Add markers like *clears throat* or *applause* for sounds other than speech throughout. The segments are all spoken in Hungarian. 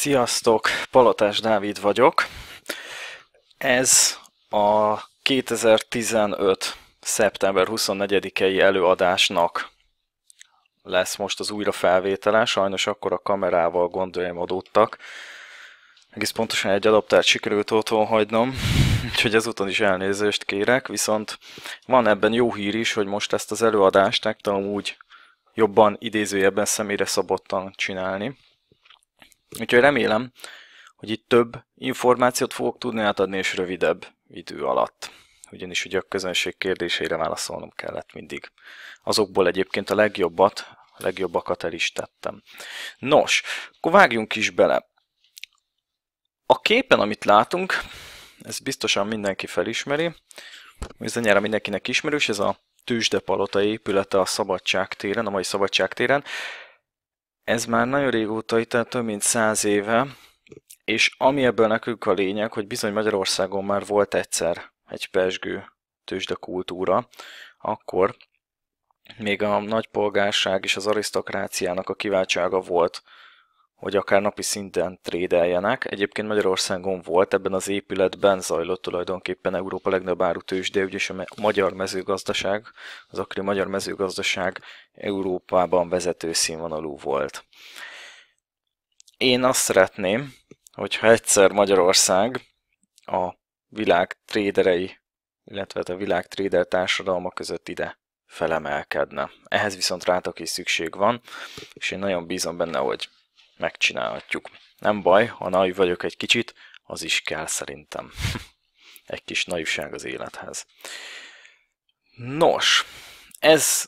Sziasztok, Palotás Dávid vagyok. Ez a 2015. szeptember 24-i előadásnak lesz most az újra felvétele. Sajnos akkor a kamerával gondoljam adódtak. Egész pontosan egy adaptert sikerült otthon hagynom, *laughs* úgyhogy ezúton is elnézést kérek, viszont van ebben jó hír is, hogy most ezt az előadást nektem úgy jobban idézőjebben személyre szabottan csinálni Úgyhogy remélem, hogy itt több információt fogok tudni átadni, és rövidebb idő alatt. Ugyanis ugye a közönség kérdéseire válaszolnom kellett mindig. Azokból egyébként a legjobbat, a legjobbakat el is tettem. Nos, akkor vágjunk is bele. A képen, amit látunk, ez biztosan mindenki felismeri, ez a mindenkinek ismerős, ez a tőzsdepalota épülete a Szabadság téren, a mai Szabadság téren. Ez már nagyon régóta itt, tehát több mint száz éve, és ami ebből nekünk a lényeg, hogy bizony Magyarországon már volt egyszer egy pesgő tőzsde kultúra, akkor még a nagypolgárság és az arisztokráciának a kiváltsága volt hogy akár napi szinten trédeljenek. Egyébként Magyarországon volt, ebben az épületben zajlott tulajdonképpen Európa legnagyobb árutősde, és a magyar mezőgazdaság, az akkori magyar mezőgazdaság Európában vezető színvonalú volt. Én azt szeretném, hogyha egyszer Magyarország a világ tréderei, illetve hát a világ tréder társadalma között ide felemelkedne. Ehhez viszont rátok is szükség van, és én nagyon bízom benne, hogy megcsinálhatjuk. Nem baj, ha naiv vagyok egy kicsit, az is kell szerintem. *laughs* egy kis naivság az élethez. Nos, ez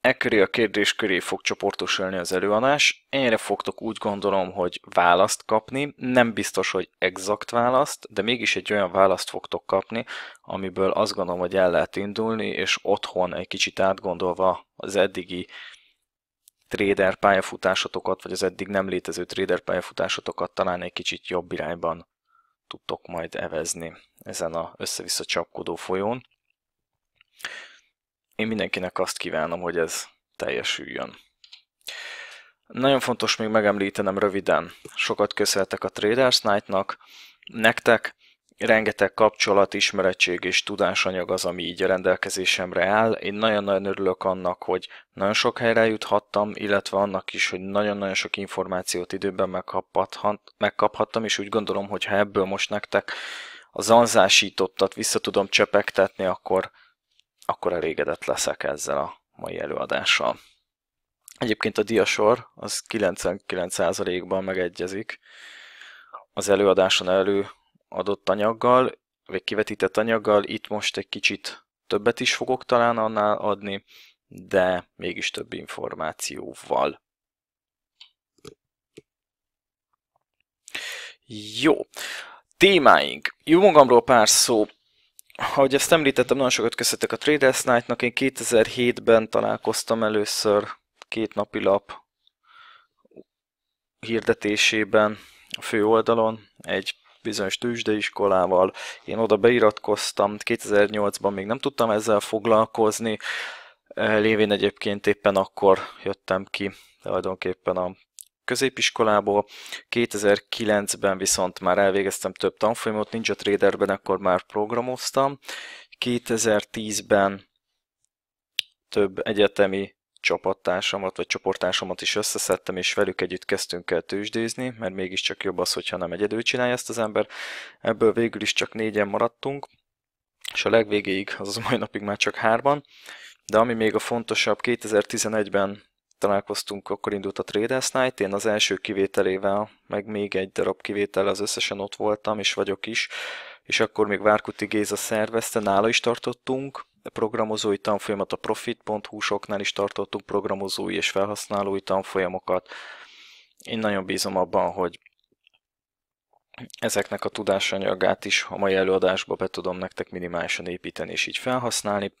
e köré a kérdés köré fog csoportosulni az előadás. Erre fogtok úgy gondolom, hogy választ kapni. Nem biztos, hogy exakt választ, de mégis egy olyan választ fogtok kapni, amiből azt gondolom, hogy el lehet indulni, és otthon egy kicsit átgondolva az eddigi trader pályafutásotokat, vagy az eddig nem létező trader pályafutásotokat talán egy kicsit jobb irányban tudtok majd evezni ezen a össze-vissza csapkodó folyón. Én mindenkinek azt kívánom, hogy ez teljesüljön. Nagyon fontos még megemlítenem röviden, sokat köszönhetek a Traders Night-nak, nektek, rengeteg kapcsolat, ismerettség és tudásanyag az, ami így a rendelkezésemre áll. Én nagyon-nagyon örülök annak, hogy nagyon sok helyre juthattam, illetve annak is, hogy nagyon-nagyon sok információt időben megkaphattam, és úgy gondolom, hogy ha ebből most nektek a zanzásítottat vissza tudom csepegtetni, akkor, akkor elégedett leszek ezzel a mai előadással. Egyébként a diasor az 99%-ban megegyezik az előadáson elő adott anyaggal, vagy kivetített anyaggal, itt most egy kicsit többet is fogok talán annál adni, de mégis több információval. Jó. Témáink. Jó magamról pár szó. Ahogy ezt említettem, nagyon sokat köszöntök a Traders Night-nak. Én 2007-ben találkoztam először két napi lap hirdetésében a fő oldalon egy bizonyos tőzsdeiskolával, én oda beiratkoztam, 2008-ban még nem tudtam ezzel foglalkozni, eh, lévén egyébként éppen akkor jöttem ki tulajdonképpen a középiskolából, 2009-ben viszont már elvégeztem több tanfolyamot, Ninja Traderben akkor már programoztam, 2010-ben több egyetemi csapattársamat, vagy csoporttársamat is összeszedtem, és velük együtt kezdtünk el tőzsdézni, mert mégiscsak jobb az, hogyha nem egyedül csinálja ezt az ember. Ebből végül is csak négyen maradtunk, és a legvégéig, azaz mai napig már csak hárban. de ami még a fontosabb, 2011-ben találkoztunk, akkor indult a Traders Night, én az első kivételével, meg még egy darab kivétel, az összesen ott voltam, és vagyok is, és akkor még Várkuti Géza szervezte, nála is tartottunk, programozói tanfolyamat, a profit.hu soknál is tartottunk programozói és felhasználói tanfolyamokat. Én nagyon bízom abban, hogy ezeknek a tudásanyagát is a mai előadásba be tudom nektek minimálisan építeni és így felhasználni.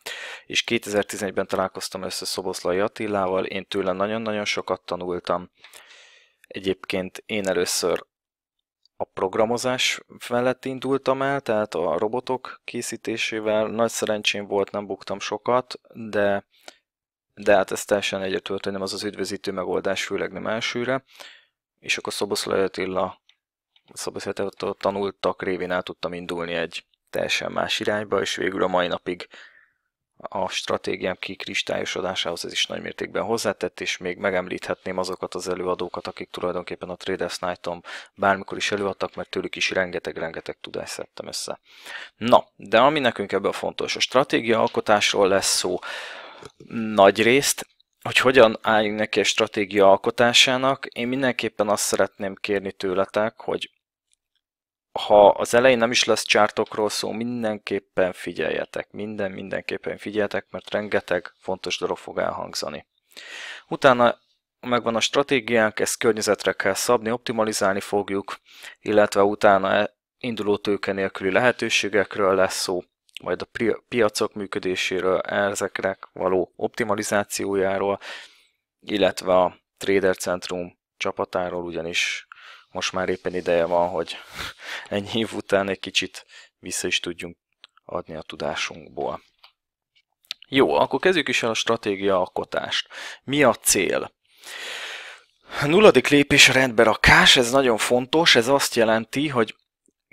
És 2011-ben találkoztam össze Szoboszlai Attilával, én tőle nagyon-nagyon sokat tanultam. Egyébként én először a programozás mellett indultam el, tehát a robotok készítésével nagy szerencsém volt, nem buktam sokat, de, de hát ez teljesen egyetült, hogy nem az az üdvözítő megoldás, főleg nem elsőre. És akkor Szoboszlai Attila Szoboszlai tanultak révén el tudtam indulni egy teljesen más irányba, és végül a mai napig a stratégiám kikristályosodásához ez is nagymértékben hozzátett, és még megemlíthetném azokat az előadókat, akik tulajdonképpen a Traders Night-on bármikor is előadtak, mert tőlük is rengeteg-rengeteg tudást szedtem össze. Na, de ami nekünk ebből fontos, a stratégia alkotásról lesz szó nagy részt, hogy hogyan álljunk neki a stratégia alkotásának, én mindenképpen azt szeretném kérni tőletek, hogy ha az elején nem is lesz csártokról szó, mindenképpen figyeljetek, minden mindenképpen figyeljetek, mert rengeteg fontos dolog fog elhangzani. Utána megvan a stratégiánk, ezt környezetre kell szabni, optimalizálni fogjuk, illetve utána e- induló tőke nélküli lehetőségekről lesz szó, majd a piacok működéséről, ezekre való optimalizációjáról, illetve a Trader Centrum csapatáról, ugyanis most már éppen ideje van, hogy *laughs* ennyi év után egy kicsit vissza is tudjunk adni a tudásunkból. Jó, akkor kezdjük is el a stratégia alkotást. Mi a cél? A nulladik lépés a rendberakás, ez nagyon fontos, ez azt jelenti, hogy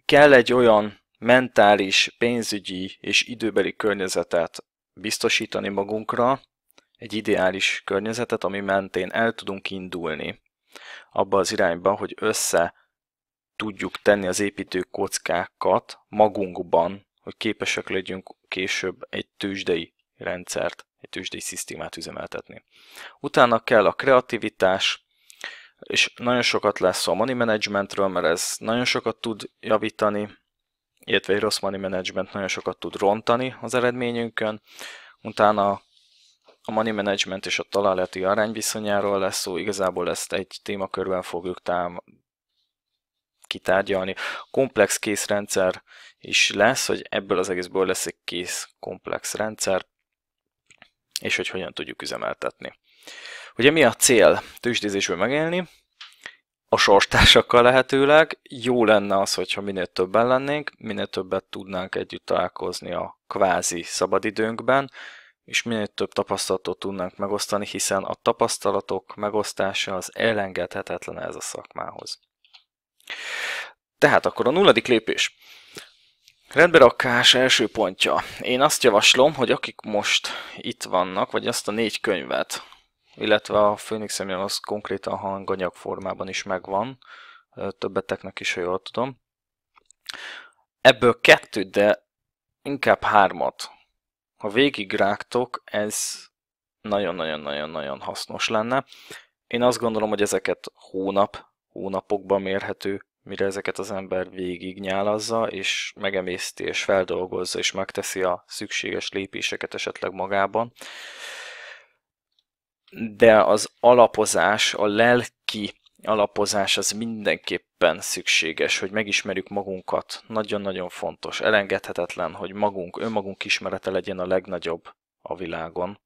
kell egy olyan mentális, pénzügyi és időbeli környezetet biztosítani magunkra, egy ideális környezetet, ami mentén el tudunk indulni abba az irányba, hogy össze tudjuk tenni az építő kockákat magunkban, hogy képesek legyünk később egy tőzsdei rendszert, egy tőzsdei szisztémát üzemeltetni. Utána kell a kreativitás, és nagyon sokat lesz a money managementről, mert ez nagyon sokat tud javítani, illetve egy rossz money management nagyon sokat tud rontani az eredményünkön. Utána a money management és a találati arányviszonyáról lesz szó, igazából ezt egy témakörben fogjuk tám kitárgyalni. Komplex készrendszer is lesz, hogy ebből az egészből lesz egy kész komplex rendszer, és hogy hogyan tudjuk üzemeltetni. Ugye mi a cél? Tőzsdézésből megélni, a sorstársakkal lehetőleg. Jó lenne az, hogyha minél többen lennénk, minél többet tudnánk együtt találkozni a kvázi szabadidőnkben, és minél több tapasztalatot tudnánk megosztani, hiszen a tapasztalatok megosztása az elengedhetetlen ez a szakmához. Tehát akkor a nulladik lépés. Rendberakás első pontja. Én azt javaslom, hogy akik most itt vannak, vagy azt a négy könyvet, illetve a Phoenix Emion az konkrétan hanganyag formában is megvan, többeteknek is, ha jól tudom. Ebből kettőt, de inkább hármat ha végigrágtok, ez nagyon-nagyon-nagyon-nagyon hasznos lenne. Én azt gondolom, hogy ezeket hónap, hónapokban mérhető, mire ezeket az ember végig nyálazza, és megemészti, és feldolgozza, és megteszi a szükséges lépéseket esetleg magában. De az alapozás, a lelki alapozás az mindenképpen szükséges, hogy megismerjük magunkat. Nagyon-nagyon fontos, elengedhetetlen, hogy magunk, önmagunk ismerete legyen a legnagyobb a világon,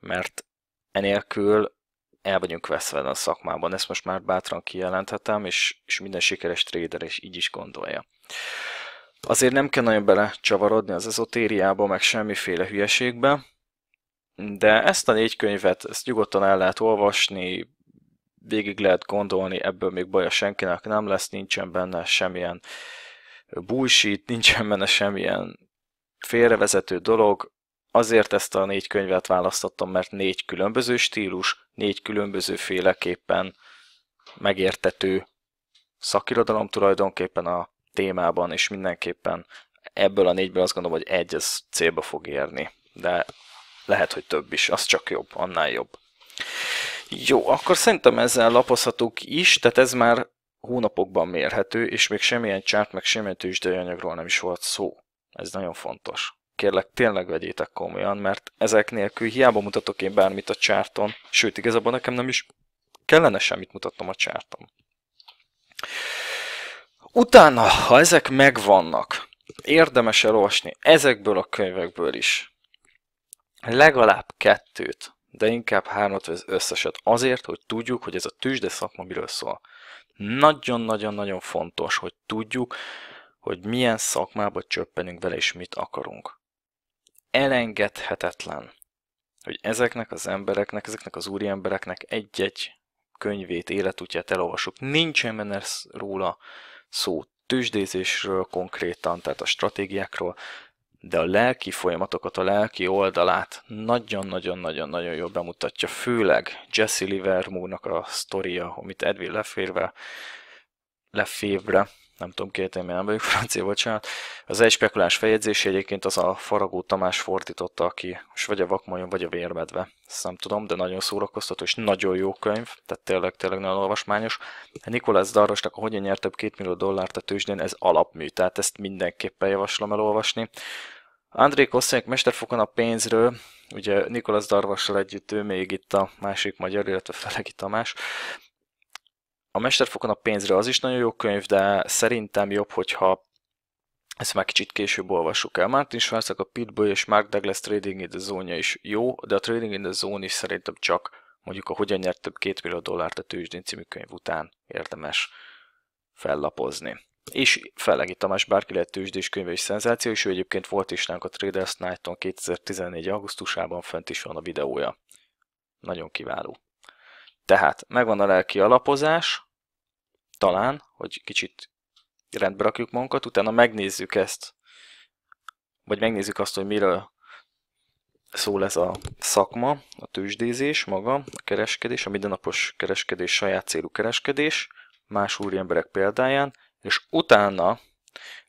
mert enélkül el vagyunk veszve a szakmában. Ezt most már bátran kijelenthetem, és, és minden sikeres trader is így is gondolja. Azért nem kell nagyon csavarodni az ezotériába, meg semmiféle hülyeségbe, de ezt a négy könyvet, ezt nyugodtan el lehet olvasni, végig lehet gondolni, ebből még baja senkinek nem lesz, nincsen benne semmilyen bullshit, nincsen benne semmilyen félrevezető dolog. Azért ezt a négy könyvet választottam, mert négy különböző stílus, négy különböző féleképpen megértető szakirodalom tulajdonképpen a témában, és mindenképpen ebből a négyből azt gondolom, hogy egy az célba fog érni, de lehet, hogy több is, az csak jobb, annál jobb. Jó, akkor szerintem ezzel lapozhatunk is, tehát ez már hónapokban mérhető, és még semmilyen csárt, meg semmilyen tőzsdői anyagról nem is volt szó. Ez nagyon fontos. Kérlek, tényleg vegyétek komolyan, mert ezek nélkül hiába mutatok én bármit a csárton, sőt, igazából nekem nem is kellene semmit mutatnom a csárton. Utána, ha ezek megvannak, érdemes elolvasni ezekből a könyvekből is legalább kettőt de inkább hármat az összeset azért, hogy tudjuk, hogy ez a tűzsde szakma miről szól. Nagyon-nagyon-nagyon fontos, hogy tudjuk, hogy milyen szakmába csöppenünk vele, és mit akarunk. Elengedhetetlen, hogy ezeknek az embereknek, ezeknek az embereknek egy-egy könyvét, életútját elolvasok. Nincsen benne róla szó tőzsdézésről konkrétan, tehát a stratégiákról, de a lelki folyamatokat, a lelki oldalát nagyon-nagyon-nagyon-nagyon jól bemutatja, főleg Jesse Livermore-nak a sztoria, amit Edwin Lefebvre, lefévre nem tudom, két én nem vagyok *laughs* francia, bocsánat. Az egy spekulás feljegyzés egyébként az a Faragó Tamás fordította, aki most vagy a Vakmajon, vagy a Vérmedve. Ezt nem tudom, de nagyon szórakoztató, és nagyon jó könyv, tehát tényleg, tényleg nagyon olvasmányos. Nikolász Darosnak a Hogyan nyert több két millió dollárt a tőzsdén, ez alapmű, tehát ezt mindenképpen javaslom elolvasni. André Kosszének mesterfokon a pénzről, ugye Nikolas Darvassal együtt ő még itt a másik magyar, illetve Felegi Tamás, a Mesterfokon a pénzről az is nagyon jó könyv, de szerintem jobb, hogyha ezt már kicsit később olvassuk el. Martin Schwarzak a Pitbull és Mark Douglas Trading in the zone is jó, de a Trading in the Zone is szerintem csak mondjuk a Hogyan nyert több két millió dollárt a tőzsdén című könyv után érdemes fellapozni. És Fellegi Tamás bárki lehet tőzsdés könyve és szenzáció, és ő egyébként volt is nálunk a Traders Night-on 2014. augusztusában, fent is van a videója. Nagyon kiváló. Tehát megvan a lelki alapozás, talán, hogy kicsit rendbe rakjuk magunkat, utána megnézzük ezt, vagy megnézzük azt, hogy miről szól ez a szakma, a tőzsdézés maga, a kereskedés, a mindennapos kereskedés, saját célú kereskedés, más úriemberek példáján, és utána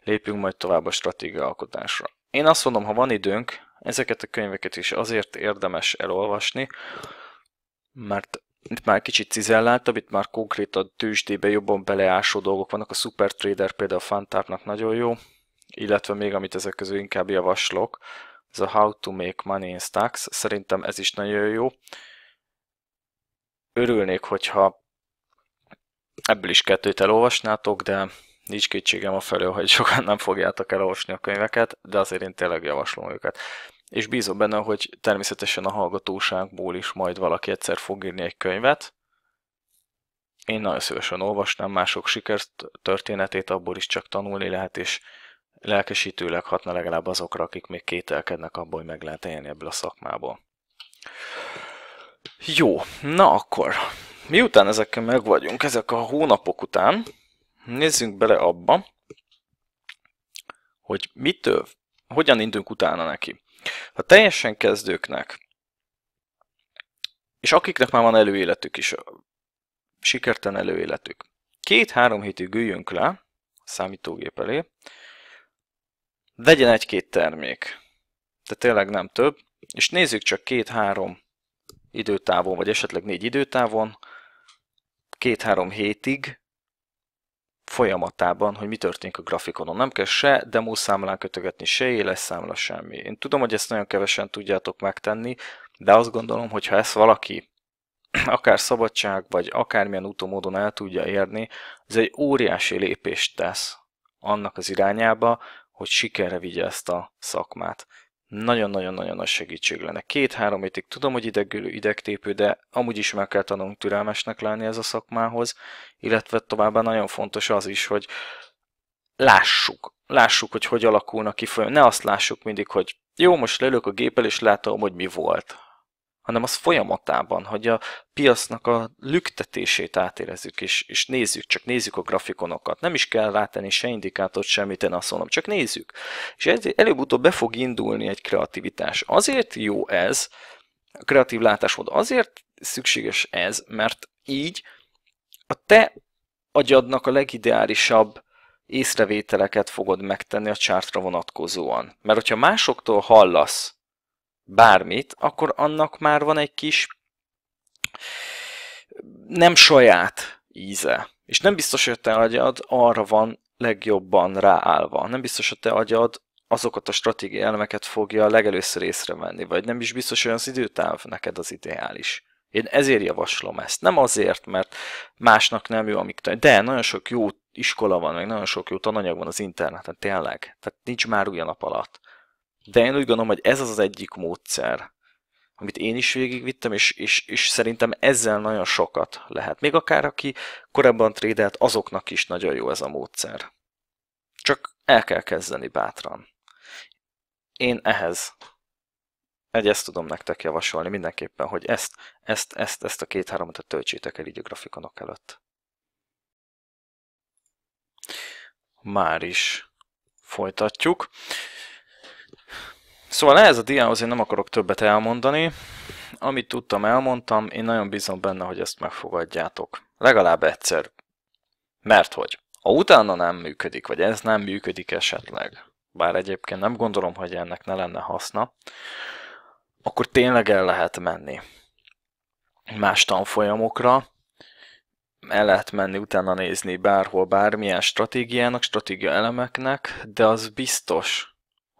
lépjünk majd tovább a alkotásra. Én azt mondom, ha van időnk, ezeket a könyveket is azért érdemes elolvasni, mert itt már kicsit cizelláltabb, itt már konkrét a tőzsdébe jobban beleásó dolgok vannak, a Super Trader például a Fantápnak nagyon jó, illetve még amit ezek közül inkább javaslok, ez a How to Make Money in Stocks, szerintem ez is nagyon jó. Örülnék, hogyha ebből is kettőt elolvasnátok, de nincs kétségem a felől, hogy *laughs* sokan nem fogjátok elolvasni a könyveket, de azért én tényleg javaslom őket és bízom benne, hogy természetesen a hallgatóságból is majd valaki egyszer fog írni egy könyvet. Én nagyon szívesen olvasnám mások történetét, abból is csak tanulni lehet, és lelkesítőleg hatna legalább azokra, akik még kételkednek abból, hogy meg lehet élni ebből a szakmából. Jó, na akkor, miután ezekkel meg vagyunk, ezek a hónapok után, nézzünk bele abba, hogy mitől, hogyan indünk utána neki. Ha teljesen kezdőknek, és akiknek már van előéletük is, sikertelen előéletük, két-három hétig üljünk le a számítógép elé, vegyen egy-két termék, de tényleg nem több, és nézzük csak két-három időtávon, vagy esetleg négy időtávon, két-három hétig, folyamatában, hogy mi történik a grafikonon. Nem kell se demo számlán kötögetni, se éles számla, semmi. Én tudom, hogy ezt nagyon kevesen tudjátok megtenni, de azt gondolom, hogy ha ezt valaki *clears throat* akár szabadság, vagy akármilyen úton el tudja érni, ez egy óriási lépést tesz annak az irányába, hogy sikerre vigye ezt a szakmát nagyon-nagyon-nagyon nagy segítség lenne. Két-három hétig tudom, hogy idegülő, idegtépő, de amúgy is meg kell tanulnunk türelmesnek lenni ez a szakmához, illetve továbbá nagyon fontos az is, hogy lássuk, lássuk, hogy hogy alakulnak ki folyam. Ne azt lássuk mindig, hogy jó, most lelök a géppel, és látom, hogy mi volt, hanem az folyamatában, hogy a piacnak a lüktetését átérezzük, és, és nézzük, csak nézzük a grafikonokat. Nem is kell rátenni se indikátort, semmit, én azt mondom, csak nézzük. És előbb-utóbb be fog indulni egy kreativitás. Azért jó ez, a kreatív látásmód, azért szükséges ez, mert így a te agyadnak a legideálisabb észrevételeket fogod megtenni a csártra vonatkozóan. Mert hogyha másoktól hallasz bármit, akkor annak már van egy kis nem saját íze. És nem biztos, hogy te agyad arra van legjobban ráállva. Nem biztos, hogy te agyad azokat a stratégiai elemeket fogja legelőször észrevenni, vagy nem is biztos, hogy az időtáv neked az ideális. Én ezért javaslom ezt. Nem azért, mert másnak nem jó, amik De nagyon sok jó iskola van, meg nagyon sok jó tananyag van az interneten, tényleg. Tehát nincs már új nap alatt. De én úgy gondolom, hogy ez az az egyik módszer, amit én is végigvittem, és, és, és szerintem ezzel nagyon sokat lehet. Még akár aki korábban trédelt, azoknak is nagyon jó ez a módszer. Csak el kell kezdeni bátran. Én ehhez egy ezt tudom nektek javasolni mindenképpen, hogy ezt, ezt, ezt, ezt a két-három utat töltsétek el így a grafikonok előtt. Már is folytatjuk. Szóval ehhez a diához én nem akarok többet elmondani. Amit tudtam, elmondtam, én nagyon bízom benne, hogy ezt megfogadjátok. Legalább egyszer. Mert hogy, ha utána nem működik, vagy ez nem működik esetleg, bár egyébként nem gondolom, hogy ennek ne lenne haszna, akkor tényleg el lehet menni más tanfolyamokra, el lehet menni utána nézni bárhol bármilyen stratégiának, stratégia elemeknek, de az biztos,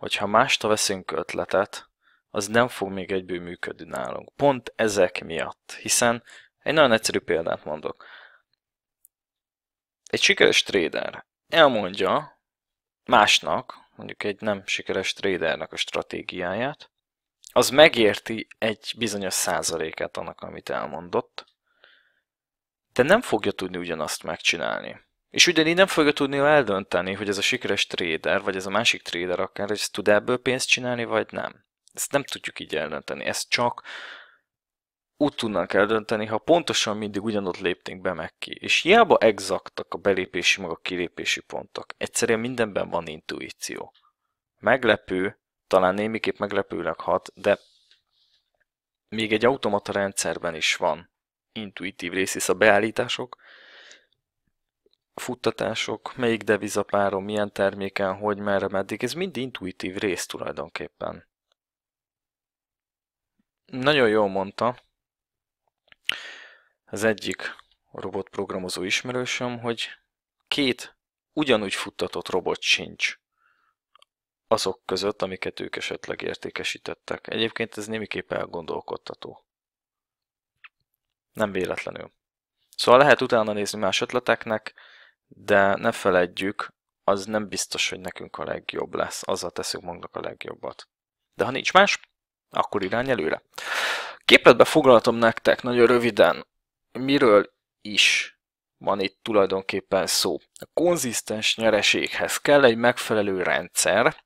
hogyha másta veszünk ötletet, az nem fog még egyből működni nálunk. Pont ezek miatt. Hiszen egy nagyon egyszerű példát mondok. Egy sikeres trader elmondja másnak, mondjuk egy nem sikeres tradernek a stratégiáját, az megérti egy bizonyos százalékát annak, amit elmondott, de nem fogja tudni ugyanazt megcsinálni. És ugyanígy nem fogja tudni eldönteni, hogy ez a sikeres trader, vagy ez a másik trader akár, ez tud ebből pénzt csinálni, vagy nem. Ezt nem tudjuk így eldönteni. Ezt csak úgy tudnánk eldönteni, ha pontosan mindig ugyanott lépnénk be meg ki. És hiába exaktak a belépési meg a kilépési pontok. Egyszerűen mindenben van intuíció. Meglepő, talán némiképp meglepőleg hat, de még egy automata rendszerben is van intuitív rész, hisz a beállítások futtatások, melyik devizapáron, milyen terméken, hogy, merre, meddig, ez mind intuitív rész tulajdonképpen. Nagyon jól mondta az egyik robotprogramozó ismerősöm, hogy két ugyanúgy futtatott robot sincs azok között, amiket ők esetleg értékesítettek. Egyébként ez némiképp elgondolkodtató. Nem véletlenül. Szóval lehet utána nézni más ötleteknek, de ne feledjük, az nem biztos, hogy nekünk a legjobb lesz. Azzal teszünk magunknak a legjobbat. De ha nincs más, akkor irány előre. Képletbe foglaltam nektek nagyon röviden, miről is van itt tulajdonképpen szó. A konzisztens nyereséghez kell egy megfelelő rendszer,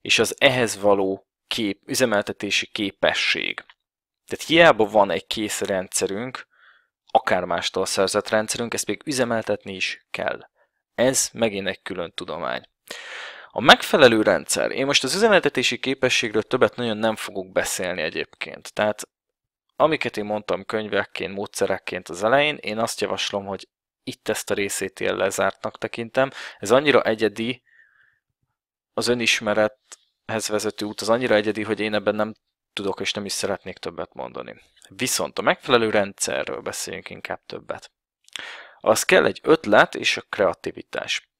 és az ehhez való kép, üzemeltetési képesség. Tehát hiába van egy kész rendszerünk, akár mástól szerzett rendszerünk, ezt még üzemeltetni is kell. Ez megint egy külön tudomány. A megfelelő rendszer, én most az üzemeltetési képességről többet nagyon nem fogok beszélni egyébként. Tehát amiket én mondtam könyvekként, módszerekként az elején, én azt javaslom, hogy itt ezt a részét ilyen lezártnak tekintem. Ez annyira egyedi, az önismerethez vezető út az annyira egyedi, hogy én ebben nem tudok, és nem is szeretnék többet mondani. Viszont a megfelelő rendszerről beszéljünk inkább többet. Az kell egy ötlet és a kreativitás.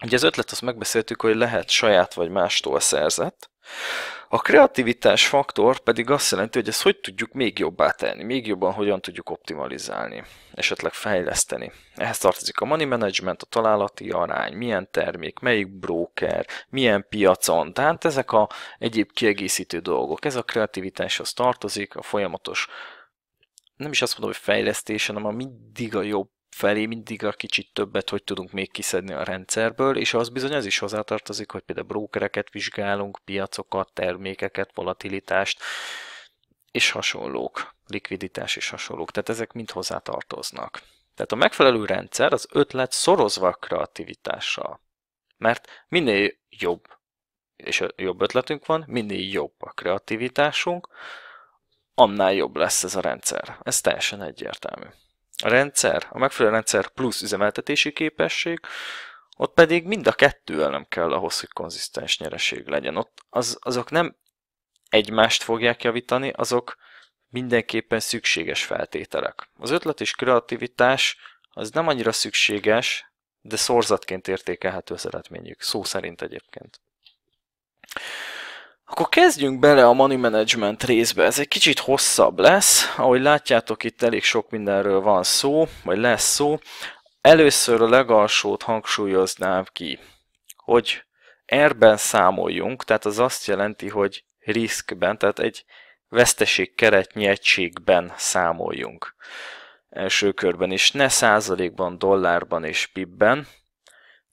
Ugye az ötlet azt megbeszéltük, hogy lehet saját vagy mástól szerzett. A kreativitás faktor pedig azt jelenti, hogy ezt hogy tudjuk még jobbá tenni, még jobban hogyan tudjuk optimalizálni, esetleg fejleszteni. Ehhez tartozik a money management, a találati arány, milyen termék, melyik broker, milyen piacon, tehát ezek a egyéb kiegészítő dolgok. Ez a kreativitáshoz tartozik, a folyamatos nem is azt mondom, hogy fejlesztés, hanem a mindig a jobb felé mindig a kicsit többet, hogy tudunk még kiszedni a rendszerből, és az bizony az is hozzátartozik, hogy például brókereket vizsgálunk, piacokat, termékeket, volatilitást, és hasonlók, likviditás és hasonlók. Tehát ezek mind hozzátartoznak. Tehát a megfelelő rendszer az ötlet szorozva a kreativitással. Mert minél jobb, és a jobb ötletünk van, minél jobb a kreativitásunk, annál jobb lesz ez a rendszer. Ez teljesen egyértelmű. A rendszer, a megfelelő rendszer plusz üzemeltetési képesség, ott pedig mind a kettő nem kell ahhoz, hogy konzisztens nyereség legyen. Ott az, azok nem egymást fogják javítani, azok mindenképpen szükséges feltételek. Az ötlet és kreativitás az nem annyira szükséges, de szorzatként értékelhető az eredményük, szó szerint egyébként. Akkor kezdjünk bele a money management részbe. Ez egy kicsit hosszabb lesz. Ahogy látjátok, itt elég sok mindenről van szó, vagy lesz szó. Először a legalsót hangsúlyoznám ki, hogy erben számoljunk, tehát az azt jelenti, hogy riskben, tehát egy veszteség keretnyi egységben számoljunk első körben is, ne százalékban, dollárban és pibben,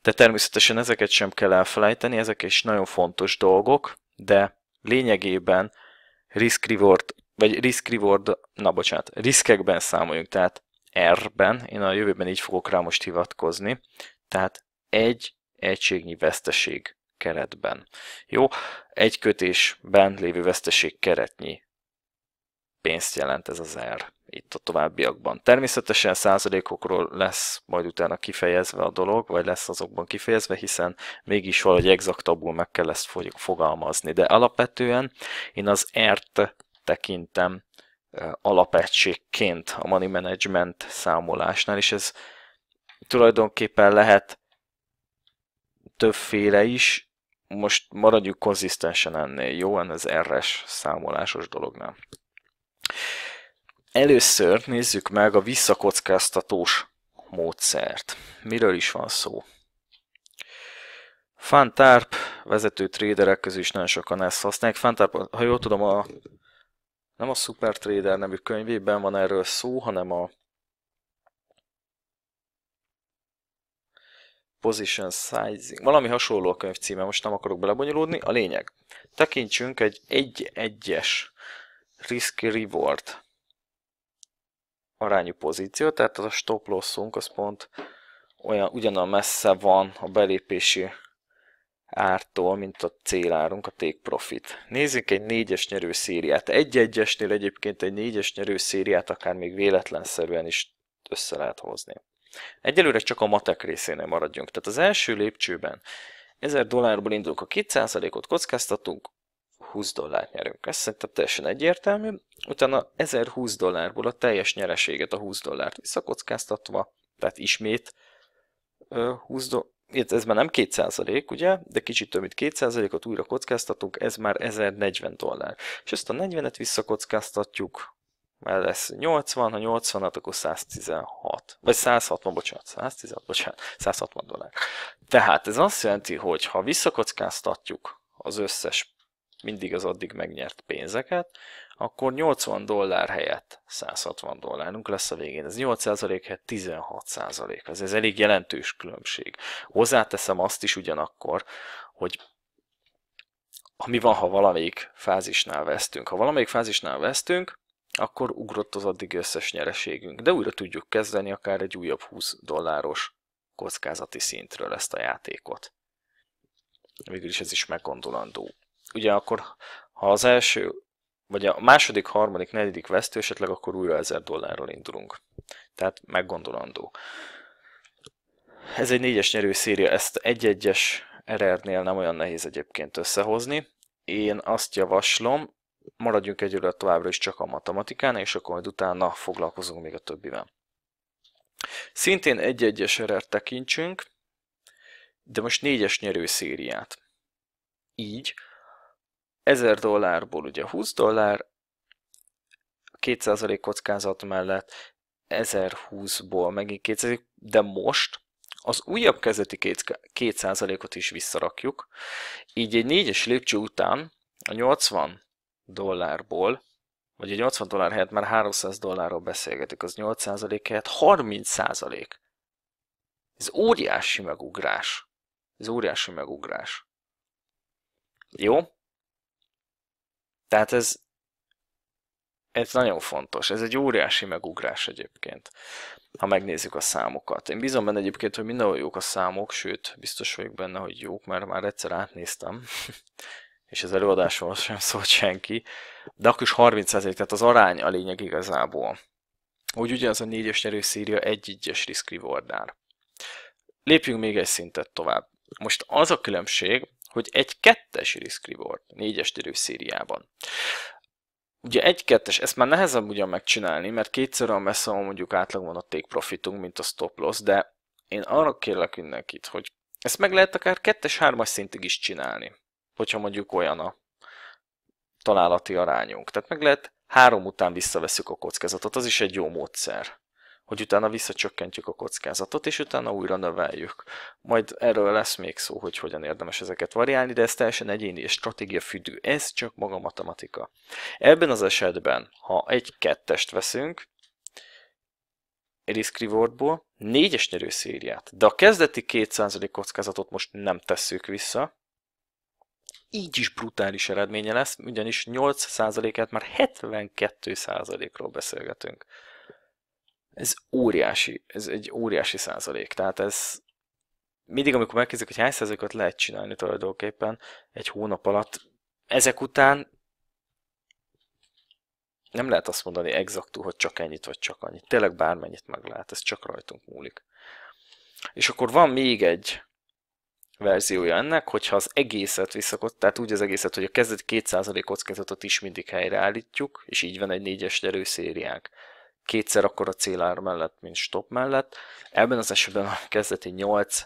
de természetesen ezeket sem kell elfelejteni, ezek is nagyon fontos dolgok de lényegében risk-reward, vagy risk-reward, na bocsánat, riskekben számoljunk, tehát R-ben, én a jövőben így fogok rá most hivatkozni, tehát egy egységnyi veszteség keretben. Jó, egy kötésben lévő veszteség keretnyi pénzt jelent ez az R itt a továbbiakban. Természetesen százalékokról lesz majd utána kifejezve a dolog, vagy lesz azokban kifejezve, hiszen mégis valahogy exaktabbul meg kell ezt fogalmazni. De alapvetően én az ERT tekintem alapegységként a money management számolásnál, és ez tulajdonképpen lehet többféle is, most maradjuk konzisztensen ennél, jó? En az RS számolásos dolognál. Először nézzük meg a visszakockáztatós módszert. Miről is van szó? Fantarp vezető traderek közül is nagyon sokan ezt használják. Fantarp, ha jól tudom, a, nem a Super Trader nevű könyvében van erről szó, hanem a Position Sizing, valami hasonló a könyv címe, most nem akarok belebonyolódni. A lényeg, tekintsünk egy 1-1-es risk reward arányú pozíció, tehát az a stop lossunk az pont olyan, ugyanolyan messze van a belépési ártól, mint a célárunk, a take profit. Nézzük egy négyes nyerő szériát. Egy egyesnél egyébként egy négyes nyerő szériát akár még véletlenszerűen is össze lehet hozni. Egyelőre csak a matek részénél maradjunk. Tehát az első lépcsőben 1000 dollárból indulunk, a 2%-ot kockáztatunk, 20 dollár nyerünk. Ez szerintem teljesen egyértelmű. Utána 1020 dollárból a teljes nyereséget, a 20 dollárt visszakockáztatva, tehát ismét 20 do... ez már nem 2% ugye, de kicsit több mint 2%-ot újra kockáztatunk, ez már 1040 dollár. És ezt a 40-et visszakockáztatjuk, mert lesz 80, ha 86, akkor 116, vagy 160, bocsánat, 116, bocsánat, 160 dollár. Tehát ez azt jelenti, hogy ha visszakockáztatjuk az összes mindig az addig megnyert pénzeket, akkor 80 dollár helyett 160 dollárunk lesz a végén. Ez 8% helyett 16%. Ez, ez elég jelentős különbség. Hozzáteszem azt is ugyanakkor, hogy mi van, ha valamelyik fázisnál vesztünk? Ha valamelyik fázisnál vesztünk, akkor ugrott az addig összes nyereségünk, de újra tudjuk kezdeni akár egy újabb 20 dolláros kockázati szintről ezt a játékot. Végül is ez is meggondolandó ugye akkor, ha az első, vagy a második, harmadik, negyedik vesztő esetleg, akkor újra 1000 dollárról indulunk. Tehát meggondolandó. Ez egy négyes nyerő széria, ezt egy-egyes RR-nél nem olyan nehéz egyébként összehozni. Én azt javaslom, maradjunk egyelőre továbbra is csak a matematikán, és akkor majd utána foglalkozunk még a többivel. Szintén egy-egyes RR tekintsünk, de most négyes nyerő szériát. Így 1000 dollárból ugye 20 dollár, 2% kockázat mellett 1020-ból megint 2%, de most az újabb kezdeti 2%-ot is visszarakjuk, így egy négyes lépcső után a 80 dollárból, vagy a 80 dollár helyett már 300 dollárról beszélgetik, az 8% helyett 30%. Ez óriási megugrás. Ez óriási megugrás. Jó? Tehát ez, ez nagyon fontos. Ez egy óriási megugrás egyébként, ha megnézzük a számokat. Én bízom benne egyébként, hogy mindenhol jók a számok, sőt, biztos vagyok benne, hogy jók, mert már egyszer átnéztem, *laughs* és az előadásról sem szólt senki, de akkor is 30 ezer, tehát az arány a lényeg igazából. Úgy ugyanaz a négyes nyerő szírja egy egyes risk rewardnál. Lépjünk még egy szintet tovább. Most az a különbség, hogy egy kettes risk reward négyes térő szériában. Ugye egy kettes, ezt már nehezebb ugyan megcsinálni, mert kétszer olyan messze van mondjuk átlagban a take profitunk, mint a stop loss, de én arra kérlek mindenkit, hogy ezt meg lehet akár kettes-hármas szintig is csinálni, hogyha mondjuk olyan a találati arányunk. Tehát meg lehet három után visszaveszük a kockázatot, az is egy jó módszer hogy utána visszacsökkentjük a kockázatot, és utána újra növeljük. Majd erről lesz még szó, hogy hogyan érdemes ezeket variálni, de ez teljesen egyéni és stratégia függő. Ez csak maga matematika. Ebben az esetben, ha egy kettest veszünk, risk rewardból, négyes nyerő szériát, de a kezdeti 2% kockázatot most nem tesszük vissza, így is brutális eredménye lesz, ugyanis 8%-át már 72%-ról beszélgetünk ez óriási, ez egy óriási százalék. Tehát ez mindig, amikor megkérdezik, hogy hány százalékot lehet csinálni tulajdonképpen egy hónap alatt, ezek után nem lehet azt mondani exaktú, hogy csak ennyit vagy csak annyit. Tényleg bármennyit meg lehet, ez csak rajtunk múlik. És akkor van még egy verziója ennek, hogyha az egészet visszakott, tehát úgy az egészet, hogy a kezdet 2% kockázatot is mindig helyreállítjuk, és így van egy négyes es kétszer akkor a célár mellett, mint stop mellett. Ebben az esetben a kezdeti 8